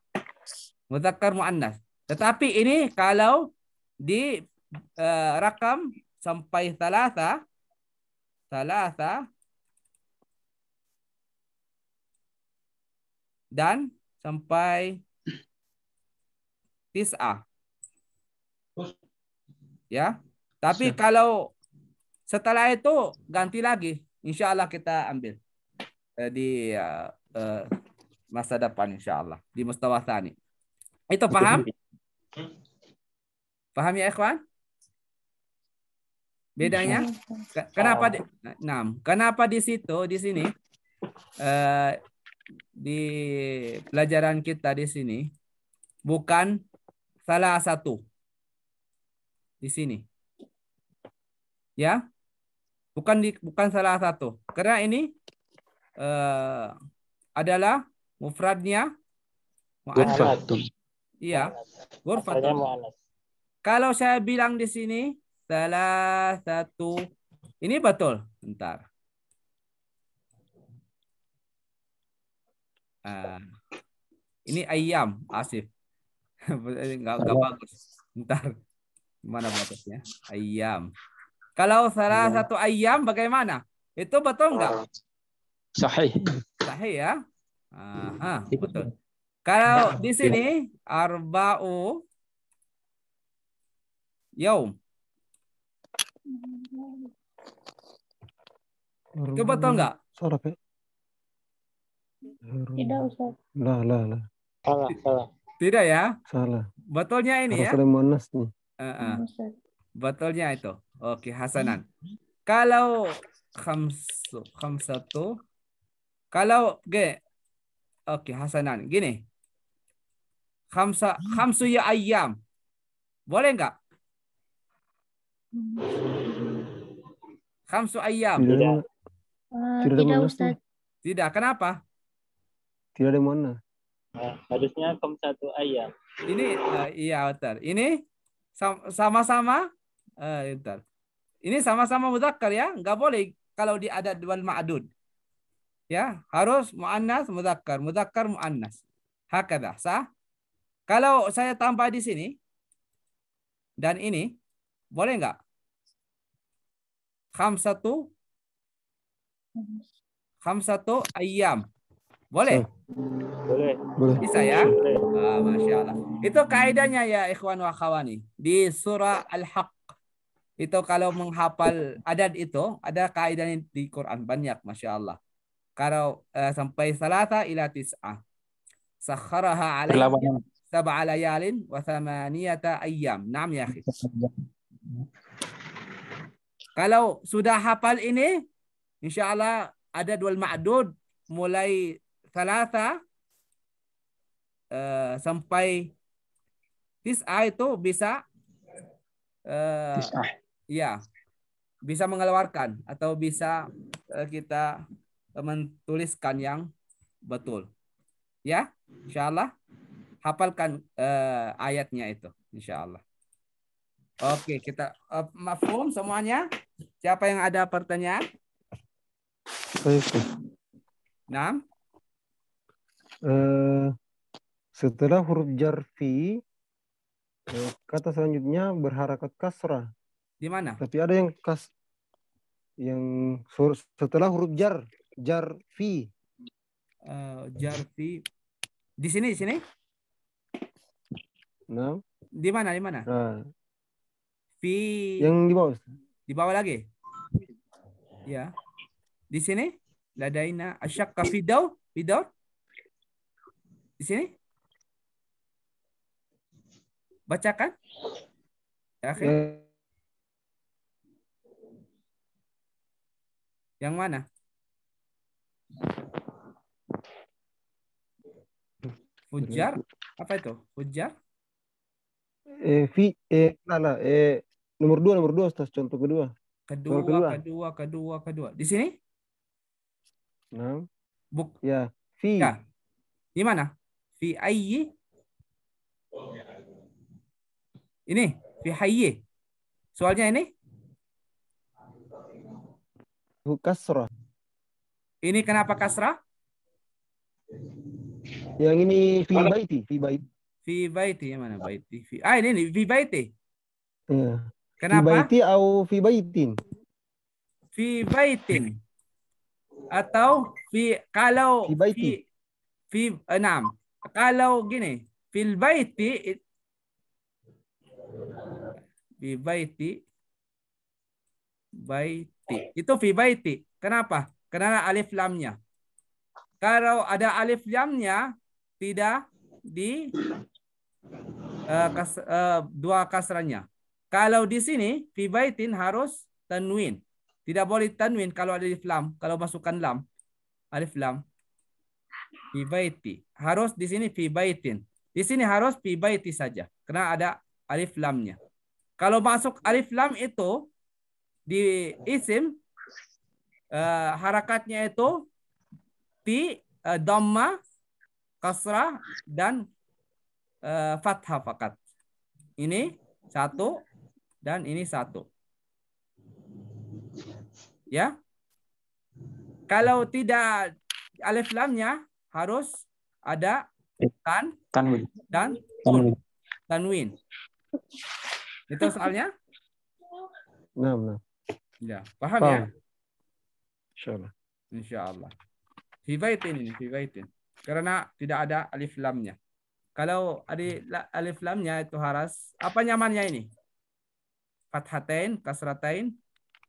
Mudzakkar Muannas. Tetapi ini kalau di eh, rakam sampai salasa salasa dan sampai tis'ah. Ya. Tapi Siap. kalau setelah itu ganti lagi. Insya Allah kita ambil eh, di eh, eh, masa depan insya Allah. Di mustawa tani. Itu paham? Paham ya ikhwan? Bedanya? Kenapa oh. di, enam? Kenapa di situ di sini di pelajaran kita di sini bukan salah satu di sini. Ya. Bukan di bukan salah satu. Karena ini uh, adalah mufradnya mu'annas. Iya. mufrad Kalau saya bilang di sini salah satu ini betul. ntar Uh, ah. ini ayam, Asif nggak bagus. Ntar mana batasnya? Ayam. Kalau salah iya. satu ayam bagaimana? Itu betul nggak? Sahih. Sahih ya. Aha, iya, iya. betul. Kalau di sini arba'u yaum. Itu betul nggak? Tidak usah. Lah, lah, lah. Salah, salah. Tidak ya? Salah. Botolnya ini Harus ya? Harus monas nih. Uh-uh. Botolnya itu. Oke, Hasanan. Kalau khamsu, khamsatu. Kalau ge. Oke, Hasanan. Gini. Khamsa, khamsu ya ayam. Boleh enggak? Khamsu ayam. Tidak. Tidak, tidak Ustaz. Tidak, kenapa? Tidak ada mana. Nah, harusnya kom satu ayam. Ini uh, iya betul. Ini sama-sama uh, eh, bentar. Ini sama-sama muzakkar ya, nggak boleh kalau di ada dua maadud Ya, harus muannas muzakkar, muzakkar muannas. Hakada, sah? Kalau saya tambah di sini dan ini boleh nggak? satu kam satu ayam. Boleh? So. Boleh. Boleh. Bisa ya? Boleh. Ah, Masya Allah. Itu kaidahnya ya ikhwan wa khawani. Di surah Al-Haq. Itu kalau menghafal adat itu, ada kaidahnya di Quran banyak, Masya Allah. Kalau uh, sampai salata ila tis'ah. Sakharaha alaikum sab'a layalin wa thamaniyata ayyam. Naam ya khid. Kalau sudah hafal ini, insya Allah ada dua ma'dud mulai salasa uh, eh, sampai tis'a itu bisa uh, ya bisa mengeluarkan atau bisa uh, kita menuliskan yang betul. Ya, insyaallah hafalkan uh, ayatnya itu, insyaallah. Oke, kita uh, mafhum semuanya. Siapa yang ada pertanyaan? Saya. Eh, setelah huruf jar eh, kata selanjutnya berharakat kasrah. Di mana? Tapi ada yang kas yang setelah huruf jar jar fi. Uh, eh, jar Di sini di sini? Nah. Di mana? Di mana? Nah. Fi. Yang di bawah. Di bawah lagi. Ya. Di sini? Ladaina asyakka fidau fidau di sini? Bacakan. Ya, hmm. Yang mana? Fujar? Apa itu? Fujar? Eh, V eh, nah, nah, eh, nomor dua, nomor dua, Ustaz, contoh kedua. Kedua, kedua, kedua, kedua, kedua. Di sini? Nah. Buk. Ya, V Ya. Di mana? fi ayyi ini fi hayyi. Soalnya ini kasrah. Ini kenapa kasrah? Yang ini fi baiti, fi baiti. Fi baiti yang mana baiti? Fi ah ini, ini fi baiti. Ya. Kenapa? Fi baiti atau fi baitin? Fi baitin. Atau fi kalau fi baiti. Fi, fi enam kalau gini, fil baiti fi baiti baiti. Itu fi baiti. Kenapa? Karena alif lamnya. Kalau ada alif lamnya tidak di uh, kas, uh, dua kasranya. Kalau di sini fi baitin harus tanwin. Tidak boleh tanwin kalau ada alif lam, kalau masukkan lam. Alif lam. Fi baiti. Harus di sini fi baitin. Di sini harus fi baiti saja. Karena ada alif lamnya. Kalau masuk alif lam itu di isim uh, harakatnya itu pi uh, eh, dhamma, kasrah dan uh, fathah fakat. Ini satu dan ini satu. Ya. Kalau tidak alif lamnya harus ada tan iya. tanwin dan tanwin. tanwin. Itu soalnya? Nah, nah. Ya, paham, paham. ya? Insyaallah. Insyaallah. Fi ini, fi Karena tidak ada alif lamnya. Kalau ada alif lamnya itu harus apa nyamannya ini? Fathatain, kasratain,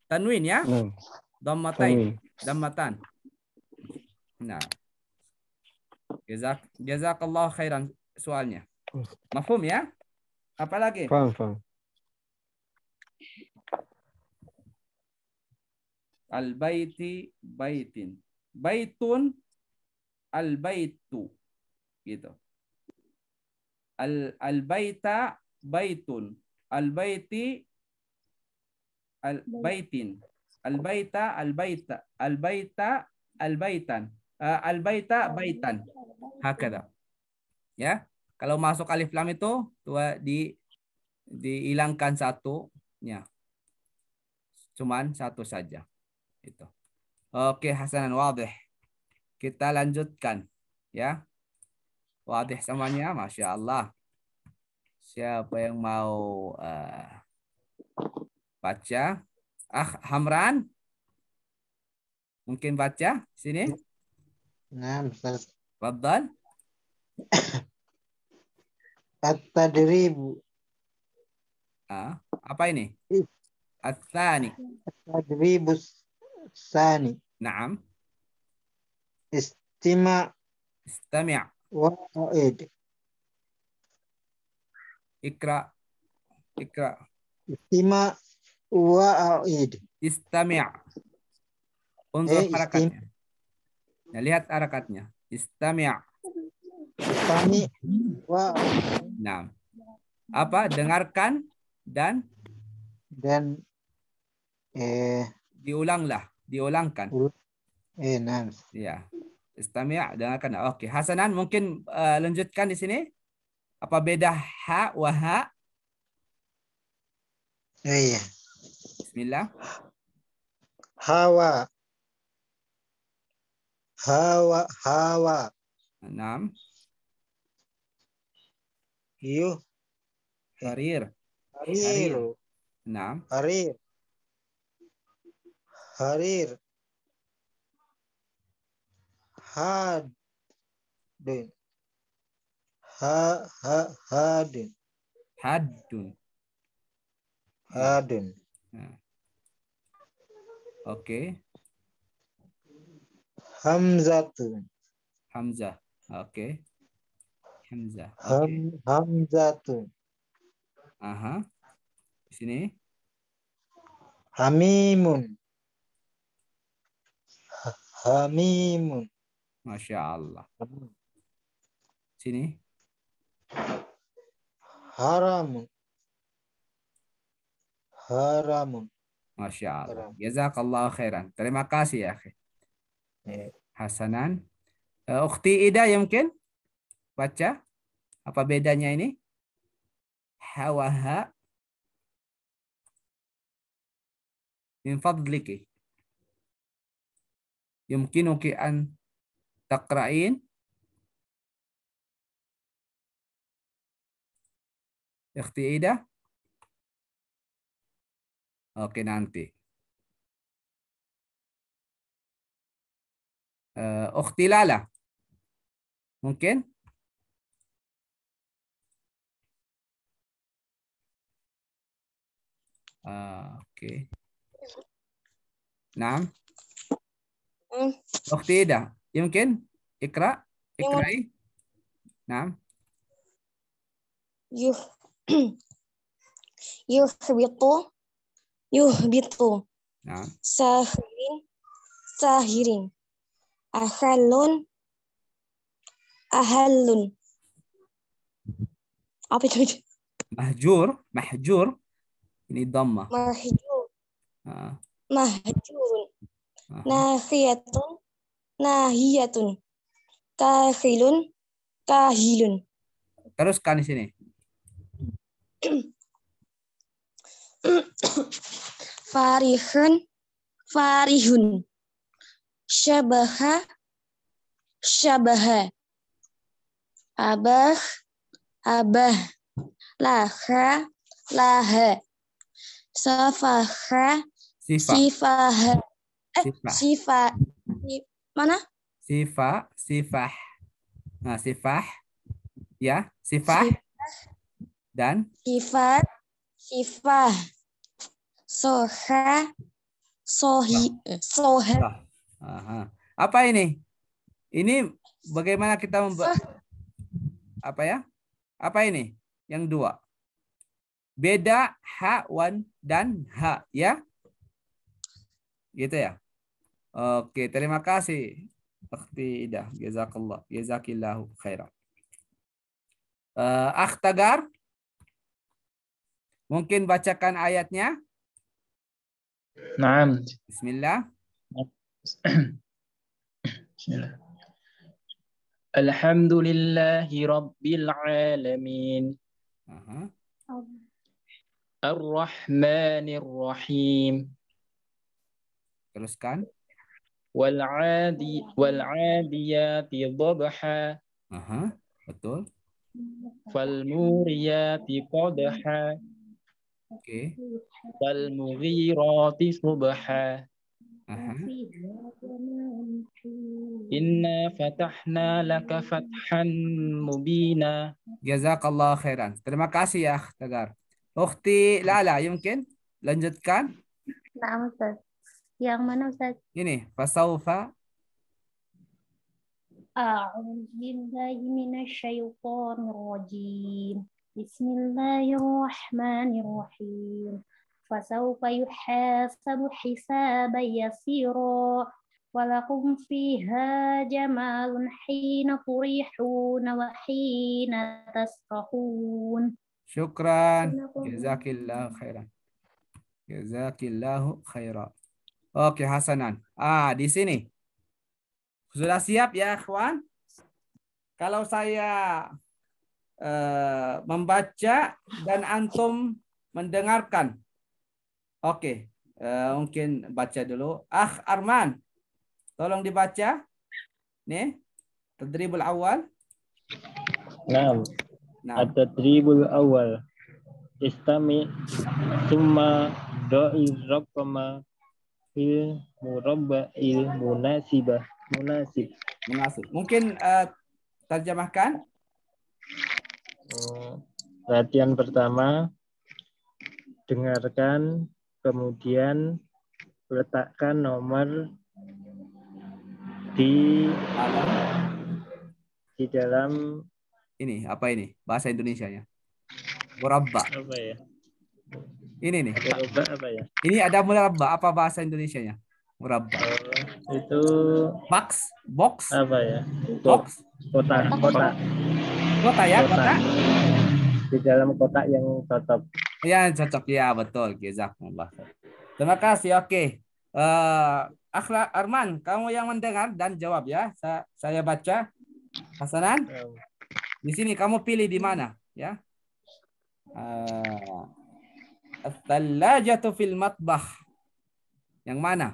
tanwin ya? Nah. Dammatain, dhammatan. Nah. Jazak, jazakallah khairan soalnya. mahfum ya? Apalagi? Faham, faham. Al baiti baitin. Baitun al baitu. Gitu. Al al baita baitun. Al baiti al baitin. Al baita al baita al baita al baitan. Eh, al baita baitan. Hakada. Ya. Kalau masuk alif lam itu tua di dihilangkan ya Cuman satu saja. Itu. Oke, Hasanan wadih. Kita lanjutkan ya. Wadih semuanya, Masya Allah. Siapa yang mau uh, baca? Ah, Hamran? Mungkin baca sini? نعم تفضل التدريب اه apa ini? الثاني التدريب الثاني نعم استمع استمع وأعيد اقرا اقرا استمع وأعيد استمع انظر حركتك Nah, lihat arakatnya, Istami'a. Istami'. Wow. Nah. Apa? Dengarkan dan dan eh diulanglah, diulangkan. Eh, nam. Ya. Istami'a dengarkan. Oke, okay. Hasanan mungkin uh, lanjutkan di sini. Apa beda ha wa ha? Eh, iya. Bismillah. Hawa Hawa. Hawa. Enam. Iyo. Harir. Harir. Enam. Harir. Harir. Dun. Ha, ha, hadun. Hadun. Hadun. Oke. Okay. Hamzatun. Hamzah. Oke. Okay. Hamzah. Okay. Ham Hamzatun. Aha. Di sini. Hamimun. Hamimun. Masya Allah. Sini. Haramun. Haramun. Masya Allah. Jazakallah khairan. Terima kasih ya. Eh, hasanan. Eh, Ukti Ida ya mungkin baca apa bedanya ini? Hawaha min fadliki. Yumkinuki an takra'in Ukti Ida? Oke nanti. uh, eh, Oktilala. Mungkin? Ah, oke. Okay. Nah. Hmm. Oktida. Ya, mungkin? Ikra? Ikrai? Ya, nah. Yuh. Yuh bitu. Yuh bitu. Nah. Sahirin. Sahirin ahalun ahalun Apa itu? Mahjur, mahjur. Ini dhamma. Mahjur. nah Mahjurun. Ah. nahiyatun. kahilun kahilun. Teruskan di sini. farihun, farihun syabaha syabaha abah abah laha laha safaha sifa. sifaha eh sifa. mana sifa sifah nah sifah ya sifah, sifah. dan sifat sifah soha sohi eh, soha Aha. Apa ini? Ini bagaimana kita membuat apa ya? Apa ini? Yang dua. Beda h1 dan h ya. Gitu ya. Oke, terima kasih. Akhti Ida, jazakallah, jazakillahu khairan. Uh, Akhtagar, mungkin bacakan ayatnya. Naam. Bismillah. الحمد لله رب العالمين الرحمن الرحيم teruskan والعادي والعاديات ضبحا uh betul فالموريات قدحا okay. فالمغيرات صبحا Inna fatahna laka fathan mubina. Jazakallah khairan. Terima kasih ya Tegar. Ukhti Lala, ya mungkin lanjutkan? Naam, Ustaz. Yang mana Ustaz? Ini, fasawfa. A'udzu billahi rajim. Bismillahirrahmanirrahim. فسوف يحاسب حسابا يسيرا ولكم فيها جمال حين تريحون وحين تسرحون شكرا جزاك الله خيرا جزاك الله خيرا Oke Hasanan. Ah di sini sudah siap ya kawan. Kalau saya eh, membaca dan antum mendengarkan Oke, uh, mungkin baca dulu. Ah Arman, tolong dibaca. Nih, tadribul awal. Naam. Nah. At-tadribul awal. Istami summa do'i rakama fil murabba'il munasibah. Munasib. Munasib. Mungkin uh, terjemahkan. Latihan oh, pertama, dengarkan kemudian letakkan nomor di di dalam ini apa ini bahasa Indonesia ya murabba apa ya ini nih murabba apa ya ini ada murabba apa bahasa Indonesia nya murabba oh, itu box box apa ya box kotak kotak kotak ya kotak di dalam kotak yang tertutup Ya cocok ya betul. Jazakumullah. Terima kasih. Oke. Uh, Akhla Arman, kamu yang mendengar dan jawab ya. Sa saya baca. Hasanan. Di sini kamu pilih di mana ya? Uh, eh, jatuh fil matbah. Yang mana?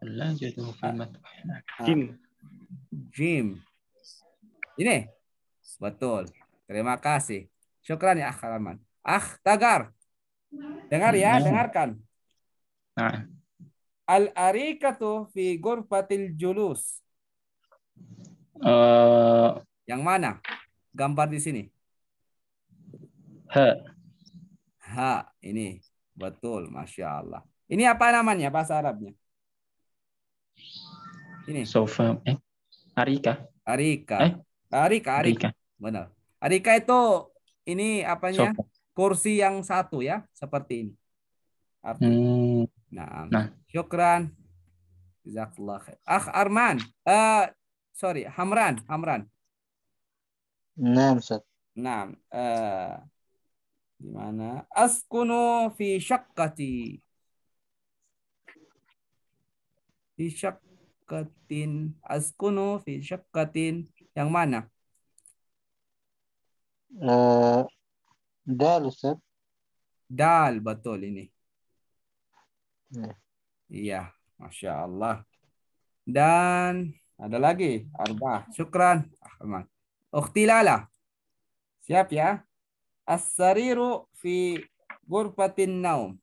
Thalajatu fil matbah. Ah, Jim. Jim. Ini. Betul. Terima kasih. Syukran ya Akh Rahman. Akh Tagar. Dengar ya, iya. dengarkan. Nah. Al-arikatu fi gurfatil julus. Uh, Yang mana? Gambar di sini. Ha. Ha, ini. Betul, Masya Allah. Ini apa namanya bahasa Arabnya? Ini. Sofa. Eh? Arika. Arika. Eh? Arika, Arika. Arika. Benar. Arika itu ini apanya Sopo. kursi yang satu ya seperti ini. Arti. Hmm. Nah, nah. syukran. Jazakallah Ah Arman, uh, sorry Hamran, Hamran. Nah, Ustaz. Nah, eh, uh, gimana Askunu fi shakati, Fi shakatin, Askunu fi shakatin Yang mana? dal Ustaz. Dal betul ini. Iya, masya Allah. Dan ada lagi arba Syukran Ahmad. Ukhtilala. Siap ya. As-sariru fi gurfatin naum.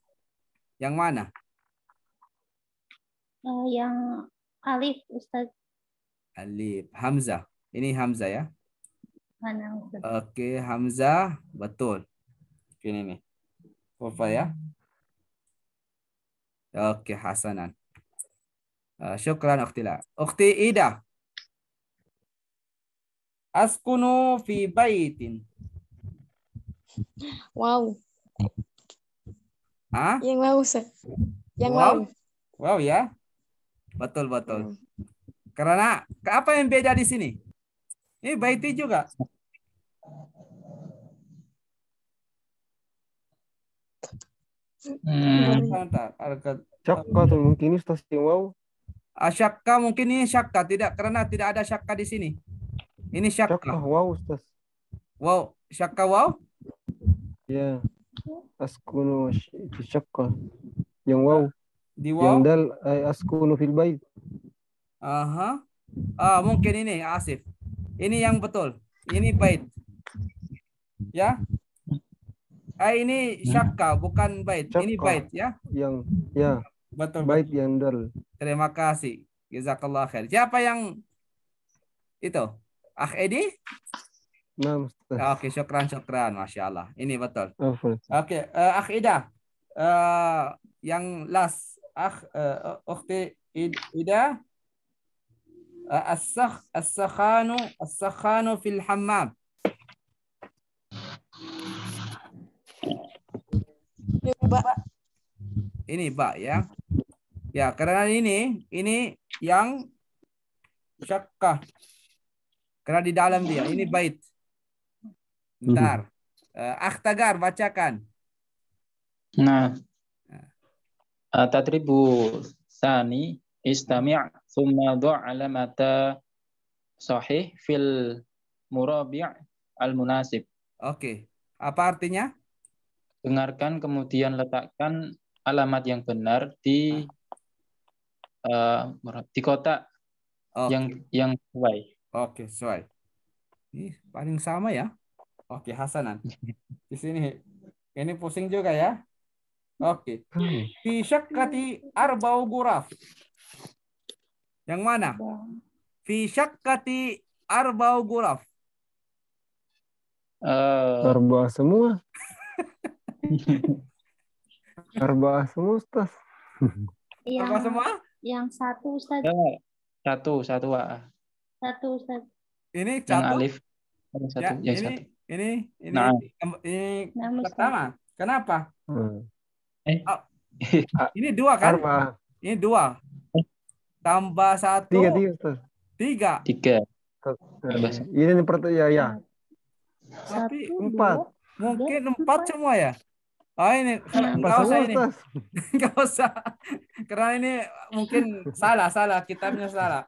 Yang mana? Uh, yang alif Ustaz. Alif. Hamzah. Ini Hamzah ya. Oke, Hamzah, betul. ni nih. Apa ya. Oke, Hasanan. Uh, syukran uktila. Ukhti Ida. Askunu fi baitin. Wow. Ha? Yang wow, sir. Yang wow. Wow, wow ya. Betul, betul. Hmm. Karena apa yang beda di sini? Ini baiti juga. Hmm. Syakka hmm. mungkin ini stasiun ah, Syakka mungkin ini syakka tidak karena tidak ada syakka di sini. Ini syakka. Syakka wow Ustaz. Wow, syakka wow? Ya. Askunu syakka. Yang wow. Di wow. Yang dal eh, askunu fil bait. Aha. Ah, mungkin ini Asif. Ini yang betul. Ini bait. Ya. Ah, ini syakka bukan bait. Ini bait ya. Yang ya. Betul. Bait yang dal. Terima kasih. Jazakallah khair. Siapa yang itu? Ah Edi? Nah, ah, oke, okay, syukran, syukran. Masya Allah. Ini betul. Oke, okay. uh, eh, ah Ida. Uh, yang last. Ah, uh, eh, Ukhti Ida. Eh, as-sakh as-sakhanu as-sakhanu fil hammam. Ini ba ya. Ya, karena ini ini yang syakkah. Karena di dalam dia ini bait. Bentar. Uh, Akhtagar bacakan. Nah. Uh, eh, tatribu sani istami' Thumma dha'ala mata sahih fil murabi' al munasib. Oke. Apa artinya? Dengarkan kemudian letakkan alamat yang benar di uh, di kota okay. yang yang sesuai. Oke, sesuai. Ini paling sama ya. Oke, Hasanan. di sini ini pusing juga ya. Oke. Hmm. Fi syakkati arba'u guraf. Yang mana? Fi syakkati arba'u guraf. Eh, Arba semua. Arba semua, Ustaz. Yang, Arba semua? Yang satu, Ustaz. Ya, satu, satu, Wak. Ah. Satu, Ustaz. Ini ya, satu. Yang alif. Satu, ya, ini, Ini, ini, nah. pertama. Kenapa? Hmm. Eh. Ah. ini dua, kan? Ini dua tambah satu tiga tiga tiga tiga tiga ini pertanyaan ya ya tapi satu, empat dua, mungkin tiga empat semua ya Oh ini nah, nggak usah ini nggak usah karena ini mungkin salah salah kitabnya salah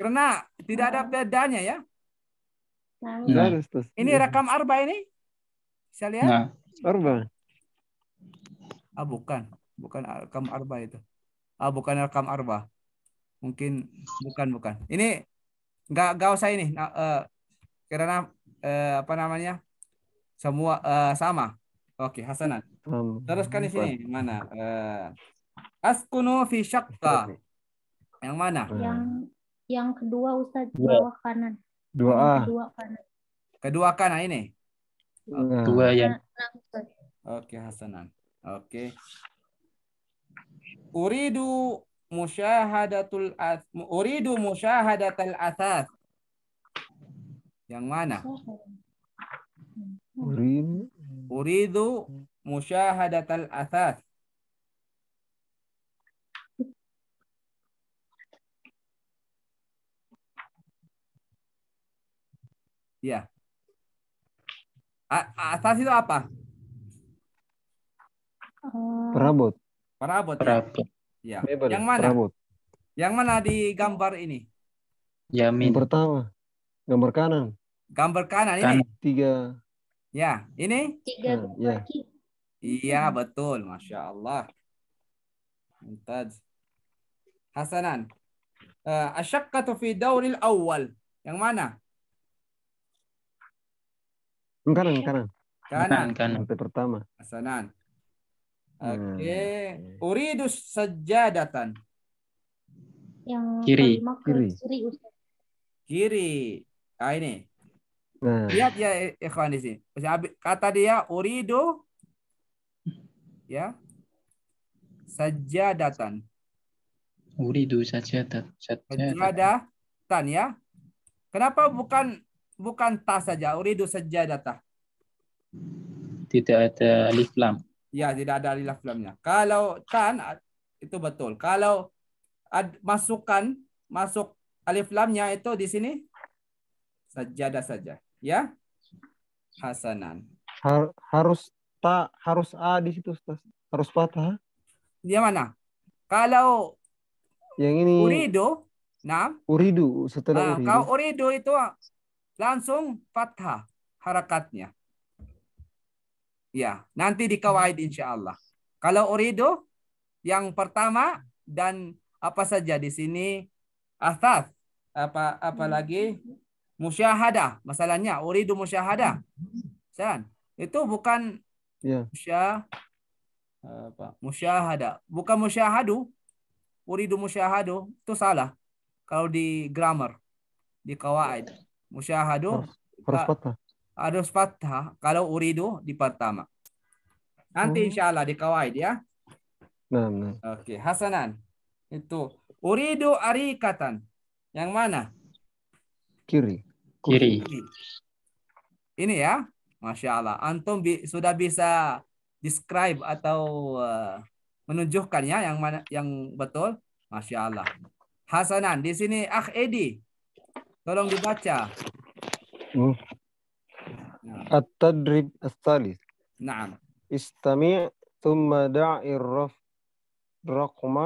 karena tidak ada bedanya ya. Nah. Ini iya. rekam arba ini saya lihat. Nah. Arba. Ah bukan bukan rekam arba itu. Ah bukan rekam arba mungkin bukan bukan ini nggak nggak usah ini nah, uh, karena uh, apa namanya semua uh, sama oke okay, Hasanan um, teruskan di sini mana uh, askunu fi syakka yang mana yang yang kedua Ustaz dua. bawah kanan dua kedua kanan kedua kanan ini okay. Nah. yang nah, nah, oke okay, Hasanan oke okay. Uridu musyahadatul uridu musyahadatul asas. Yang mana? Uridu uridu musyahadatul asas. Ya. a Asas itu apa? Perabot. Eh, perabot. Perabot. Ya. Ya. yang mana? Yang mana di gambar ini? Yamin. Yang pertama. Gambar kanan. Gambar kanan ini. Tiga. Ya, ini? Tiga nah, ya. Iya, betul. Masya Allah. Mumtaz. Hasanan. Uh, eh, asyakkatu fi dauril awal. Yang mana? Kanan, kanan. Kanan, kanan. Yang pertama. Hasanan. Oke. Okay. Hmm. Uridus sajadatan. Yang kiri. Kiri. Kiri. kiri. Ah ini. Hmm. Lihat ya eh, ikhwan di sini. Kata dia uridu ya. Sajadatan. Uridu sajadatan. Sajadatan ya. Kenapa bukan bukan tas saja uridu sajadatan? Tidak ada alif lam. Ya, tidak ada alif lamnya. Kalau tan itu betul. Kalau ad, masukkan masuk alif lamnya itu di sini sajadah saja, ya. Hasanan. Har, harus ta harus a di situ Harus patah. Di mana? Kalau yang ini urido, nah uridu setelah uh, uridu. Kalau uridu itu langsung fathah harakatnya. Ya, nanti di kawaid insya Allah. Kalau uridu, yang pertama dan apa saja di sini asas apa apalagi musyahada masalahnya uridu musyahada. San, itu bukan ya. musya apa musyahadah bukan musyahadu uridu musyahadu itu salah kalau di grammar di kawaid musyahadu harus fathah kalau uridu di pertama. Nanti hmm. insya Allah di kawaid ya. Oke, Hasanan. Itu uridu arikatan. Yang mana? Kiri. Kiri. Ini ya. Masya Allah. Antum bi sudah bisa describe atau uh, eh, menunjukkannya yang mana yang betul? Masya Allah. Hasanan, di sini Akh Edi. Tolong dibaca. Hmm. التدريب الثالث نعم استمع ثم دع الرف رقم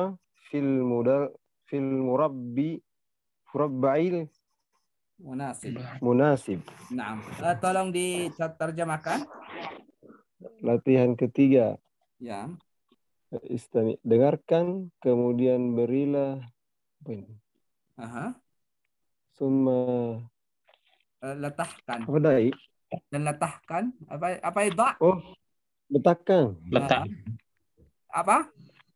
في المدر في المربي munasib. Munasib. Nah, uh, tolong diterjemahkan. Latihan ketiga. Ya. Istami. Dengarkan, kemudian berilah. Aha. Summa. Uh, eh, letakkan dan letakkan apa apa itu ya, oh letakkan letak nah, apa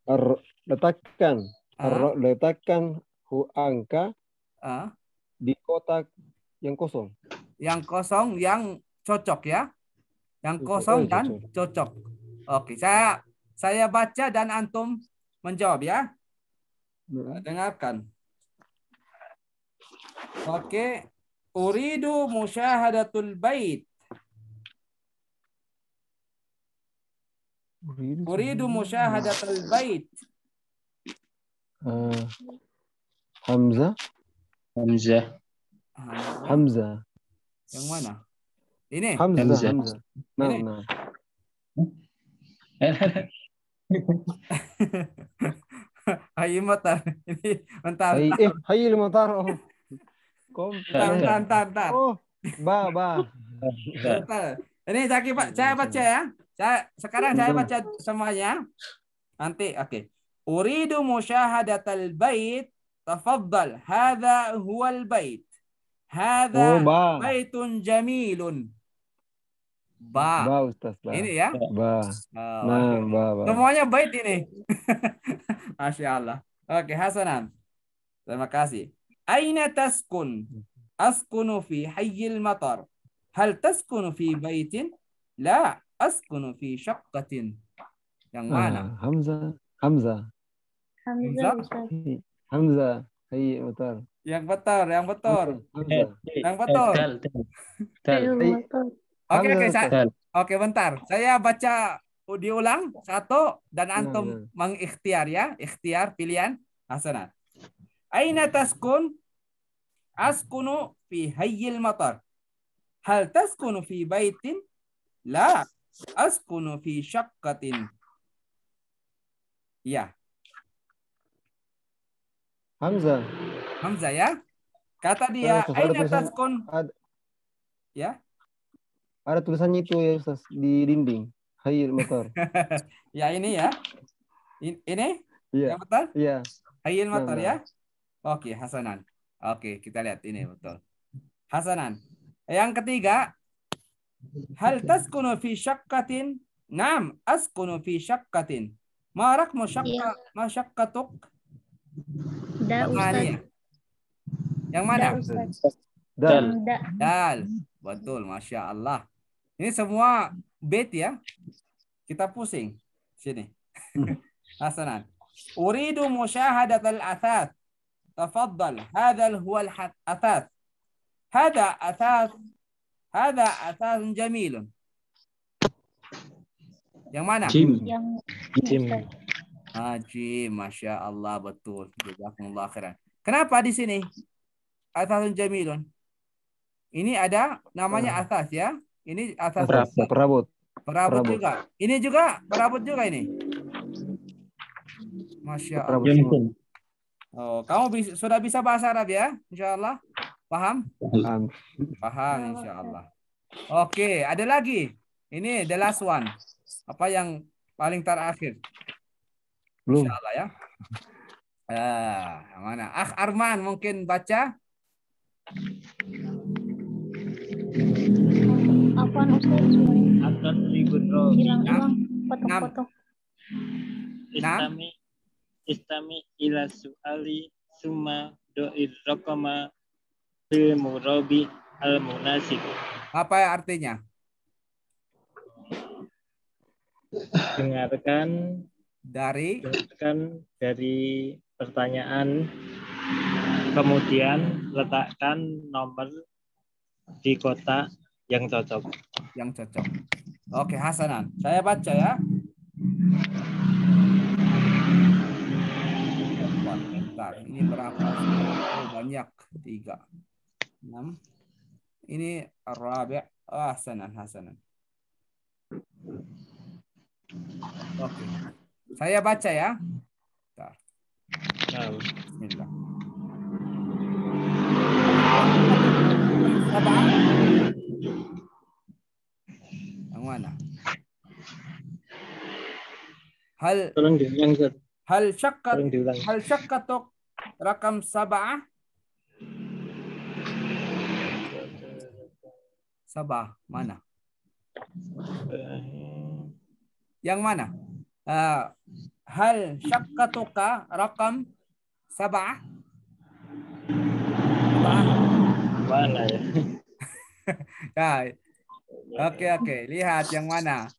Ar letakkan ah. Ar letakkan hu angka uh. di kotak yang kosong yang kosong yang cocok ya yang kosong dan cocok oke saya saya baca dan antum menjawab ya nah. dengarkan oke أريد مشاهدة البيت أريد مشاهدة البيت آه. حمزة حمزة آه. حمزة yang mana ini حمزة حمزة Hamzah. Nah, ini. nah. هاي هاي إيه؟ المطر Komplain. Tantan, tantan. Oh, ba, ba. Ini saya, saya baca ya. Saya sekarang saya baca semuanya. Nanti oke. Okay. Uridu musyahadat al bait. Tafaddal. Hadza huwal bait. Hadza oh, baitun jamilun. Ba. Ba Ustaz. Ba. Ini ya. Ba. Oh, nah, okay. ba, ba. Semuanya bait ini. Masya Allah. Oke, okay, Hasanan. Terima kasih. Aina taskun? Askunu fi hayyil matar. Hal taskunu fi baitin? La, askunu fi syaqqatin. Yang ah, mana? Ah, Hamza. Hamza. Hamza. Hamza. Hayyi matar. Yang betul, yang betul. Eh, eh, yang eh, betul. Oke, oke, oke, bentar. Saya baca diulang satu dan iya, antum iya. mengikhtiar ya, ikhtiar pilihan Hasanat. Nah, Aina taskun? Askunu fi hayyil matar. Hal taskunu fi baitin? La. Askunu fi syakkatin. Ya. Hamzah. Hamzah ya. Kata dia, Ustaz, Aina tulisan, taskun. Ada, ya. Ada tulisannya itu ya Ustaz, di dinding. Hayyil matar. ya ini ya. ini? Iya. Yang betul? Iya. Hayyil matar nah, nah. ya. Oke, hasanan. Oke, kita lihat ini betul. Hasanan. Yang ketiga, hal taskunu fi syaqqatin? Naam, askunu fi syaqqatin. Ma rakmu syaqqa iya. ma syaqqatuk? Ya? Da Ustaz. Yang mana? Dal. Dal. Betul, Masya Allah. Ini semua bet ya. Kita pusing. Sini. Hmm. Hasanan. Uridu musyahadatal athad. تفضل هذا هو الأثاث هذا أثاث هذا أثاث جميل yang mana? Jim. Jim. Ah, Jim, masya Allah betul. Jazakumullah khairan. Kenapa di sini? Atasun jamilun. Ini ada namanya atas oh. ya. Ini atas. perabot. Perabot, perabot juga. Ini juga perabot juga ini. Masya Allah. Perabot. Oh, kamu bisa, sudah bisa bahasa Arab ya? Insya Allah. Paham? Paham. Paham insya Allah. Oke, ada lagi. Ini the last one. Apa yang paling terakhir? Belum. Insya Allah ya. Ah, mana? Ah, Arman mungkin baca. Apaan Ustaz? Hilang-hilang, potong-potong. Islami Istami ila su'ali summa do'ir rokoma bil murabi al munasib. Apa artinya? Dengarkan dari dengarkan dari pertanyaan kemudian letakkan nomor di kotak yang cocok. Yang cocok. Oke, Hasanan. Saya baca ya. Ini berapa? Oh, banyak. Tiga. Enam. Ini rabi. Ya. Ah, hasanan, hasanan. Oke. Okay. Saya baca ya. Bentar. Nah. Bismillah. Yang mana? Hal Tolong diulang, Hal syakka Hal syakka rakam sabah sabah mana yang mana uh, hal syakkatuka rakam sabah mana ya, ya Oke okay, oke, okay. lihat yang mana.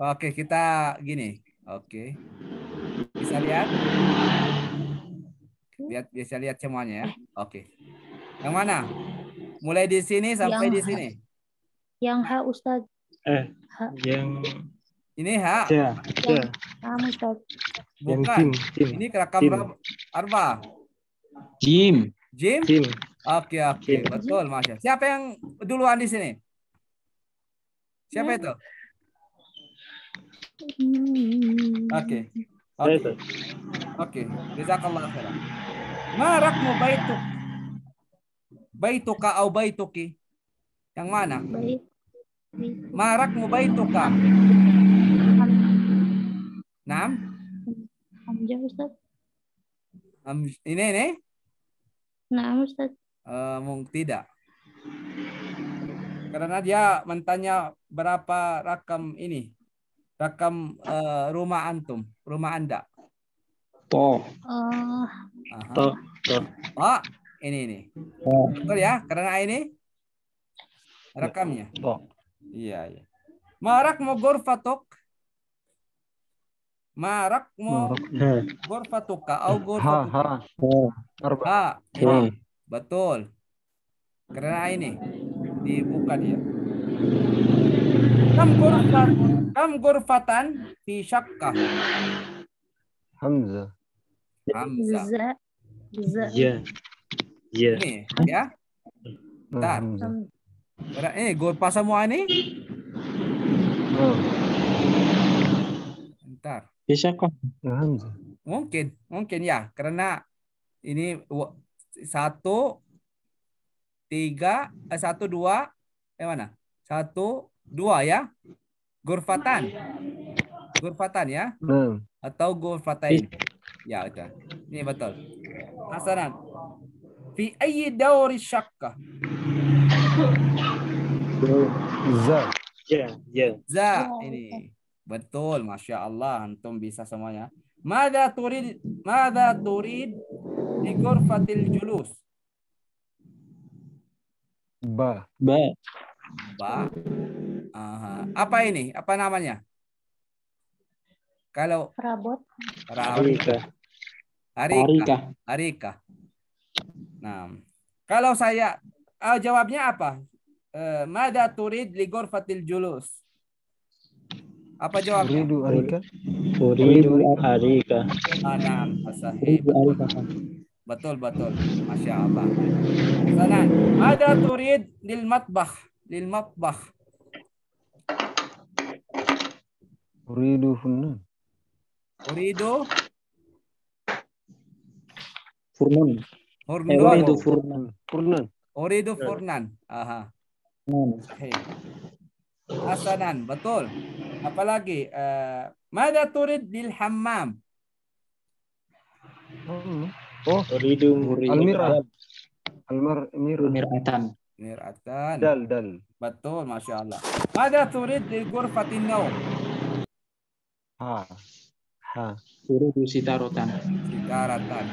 Oke, okay, kita gini. Oke. Okay. Bisa lihat? Lihat bisa lihat semuanya ya. Oke. Okay. Yang mana? Mulai di sini sampai yang di sini. ha. Yang H ustadz Eh, yang ini H. Ya, ya. H Ustad Bukan. Ini kerakam Arba. Jim. Jim? Oke, oke. Betul, Masya. Siapa yang duluan di sini? Siapa itu? Oke. Oke. Iya, Oke. Okay. Jazakallah khairan. Ma rakmu baitu Baituka au baituki? Yang mana? Ma rakmu baituka? Naam? Amja Ustaz. Am, ini ini? Naam Ustaz. Eh mungkin tidak. Karena dia mentanya berapa rakam ini rakam uh, rumah antum, rumah Anda. To. Uh. To. To. Oh, ini ini. To. Betul ya? Karena ini rakamnya. To. Iya, iya. Marak mau gorfatok. Marak mau gorfatoka au gorfatoka. Ha, ha. Ha. ha. Betul. Karena ini dibuka dia. Kam gorfatok. Kam gurfatan fi syakka? Hamzah. Hamzah. Ya. Ya. Ini ya. Bentar. Berat eh gurfa semua ani? Oh. Bentar. Fi syakka. Ya, Hamzah. Mungkin, mungkin ya, karena ini satu tiga eh, satu dua eh mana satu dua ya Gurfatan. Gurfatan ya? Hmm. Atau gurfatain. Ya, itu. Ini betul. Hasanan. Fi ayyi dawri syakka? Za. Ya, ya. Za ini. Betul, Masya Allah. Antum bisa semuanya. Mada turid, mada turid di gurfatil julus? Ba. Ba. Ba. Aha. Apa ini? Apa namanya? Kalau perabot. Perabot. Arika. Arika. Arika. Nah, kalau saya oh, jawabnya apa? Eh, mada turid ligor fatil julus? Apa jawabnya? Turidu Arika. Turidu Arika. Anam ah, Arika Betul betul. Masya Allah. Sana. Mada turid lil matbah? Lil matbah. Uridu Uridu Furnan. Uridu eh, Furnan, Furnan. Furnan. Uridu Furnan. Aha. Okay. Hasanan, betul. Apalagi uh, mada turid lil hammam? Hmm. Oh, uridu uridu. Almira. Almar miru. Miratan. Miratan. Dal dal. Betul, masya Allah. Mada turid di ghurfatin naum? Ha. Ha. Surudu sitarotan. Sitarotan.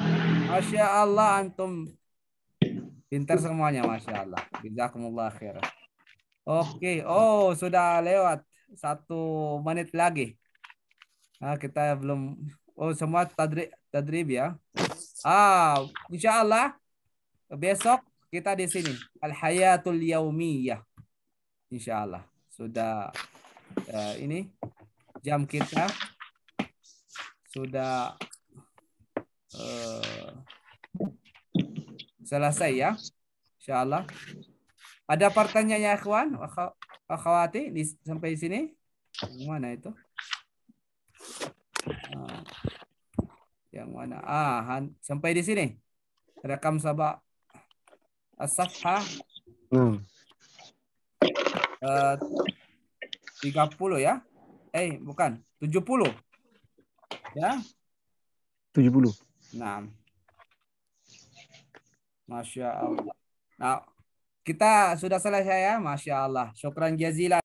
Masya Allah antum. Pintar semuanya Masya Allah. Jazakumullah akhir. Oke. Oh sudah lewat. Satu menit lagi. Nah, kita belum. Oh semua tadri, tadrib ya. Ah, insya Allah besok kita di sini. Al-Hayatul Yaumiyah. Insya Allah. Sudah uh, ini jam kita sudah uh, selesai ya. Insyaallah. Ada pertanyaan ya akhwan, akhwati di, sampai di sini? mana itu? Uh, yang mana? Ah, sampai di sini. Rekam sabak asah hmm. eh, tiga Hmm. Uh, 30 ya eh bukan 70. Ya. 70. Nah. Masya Allah. Nah, kita sudah selesai ya. Masya Allah. Syukran jazilan.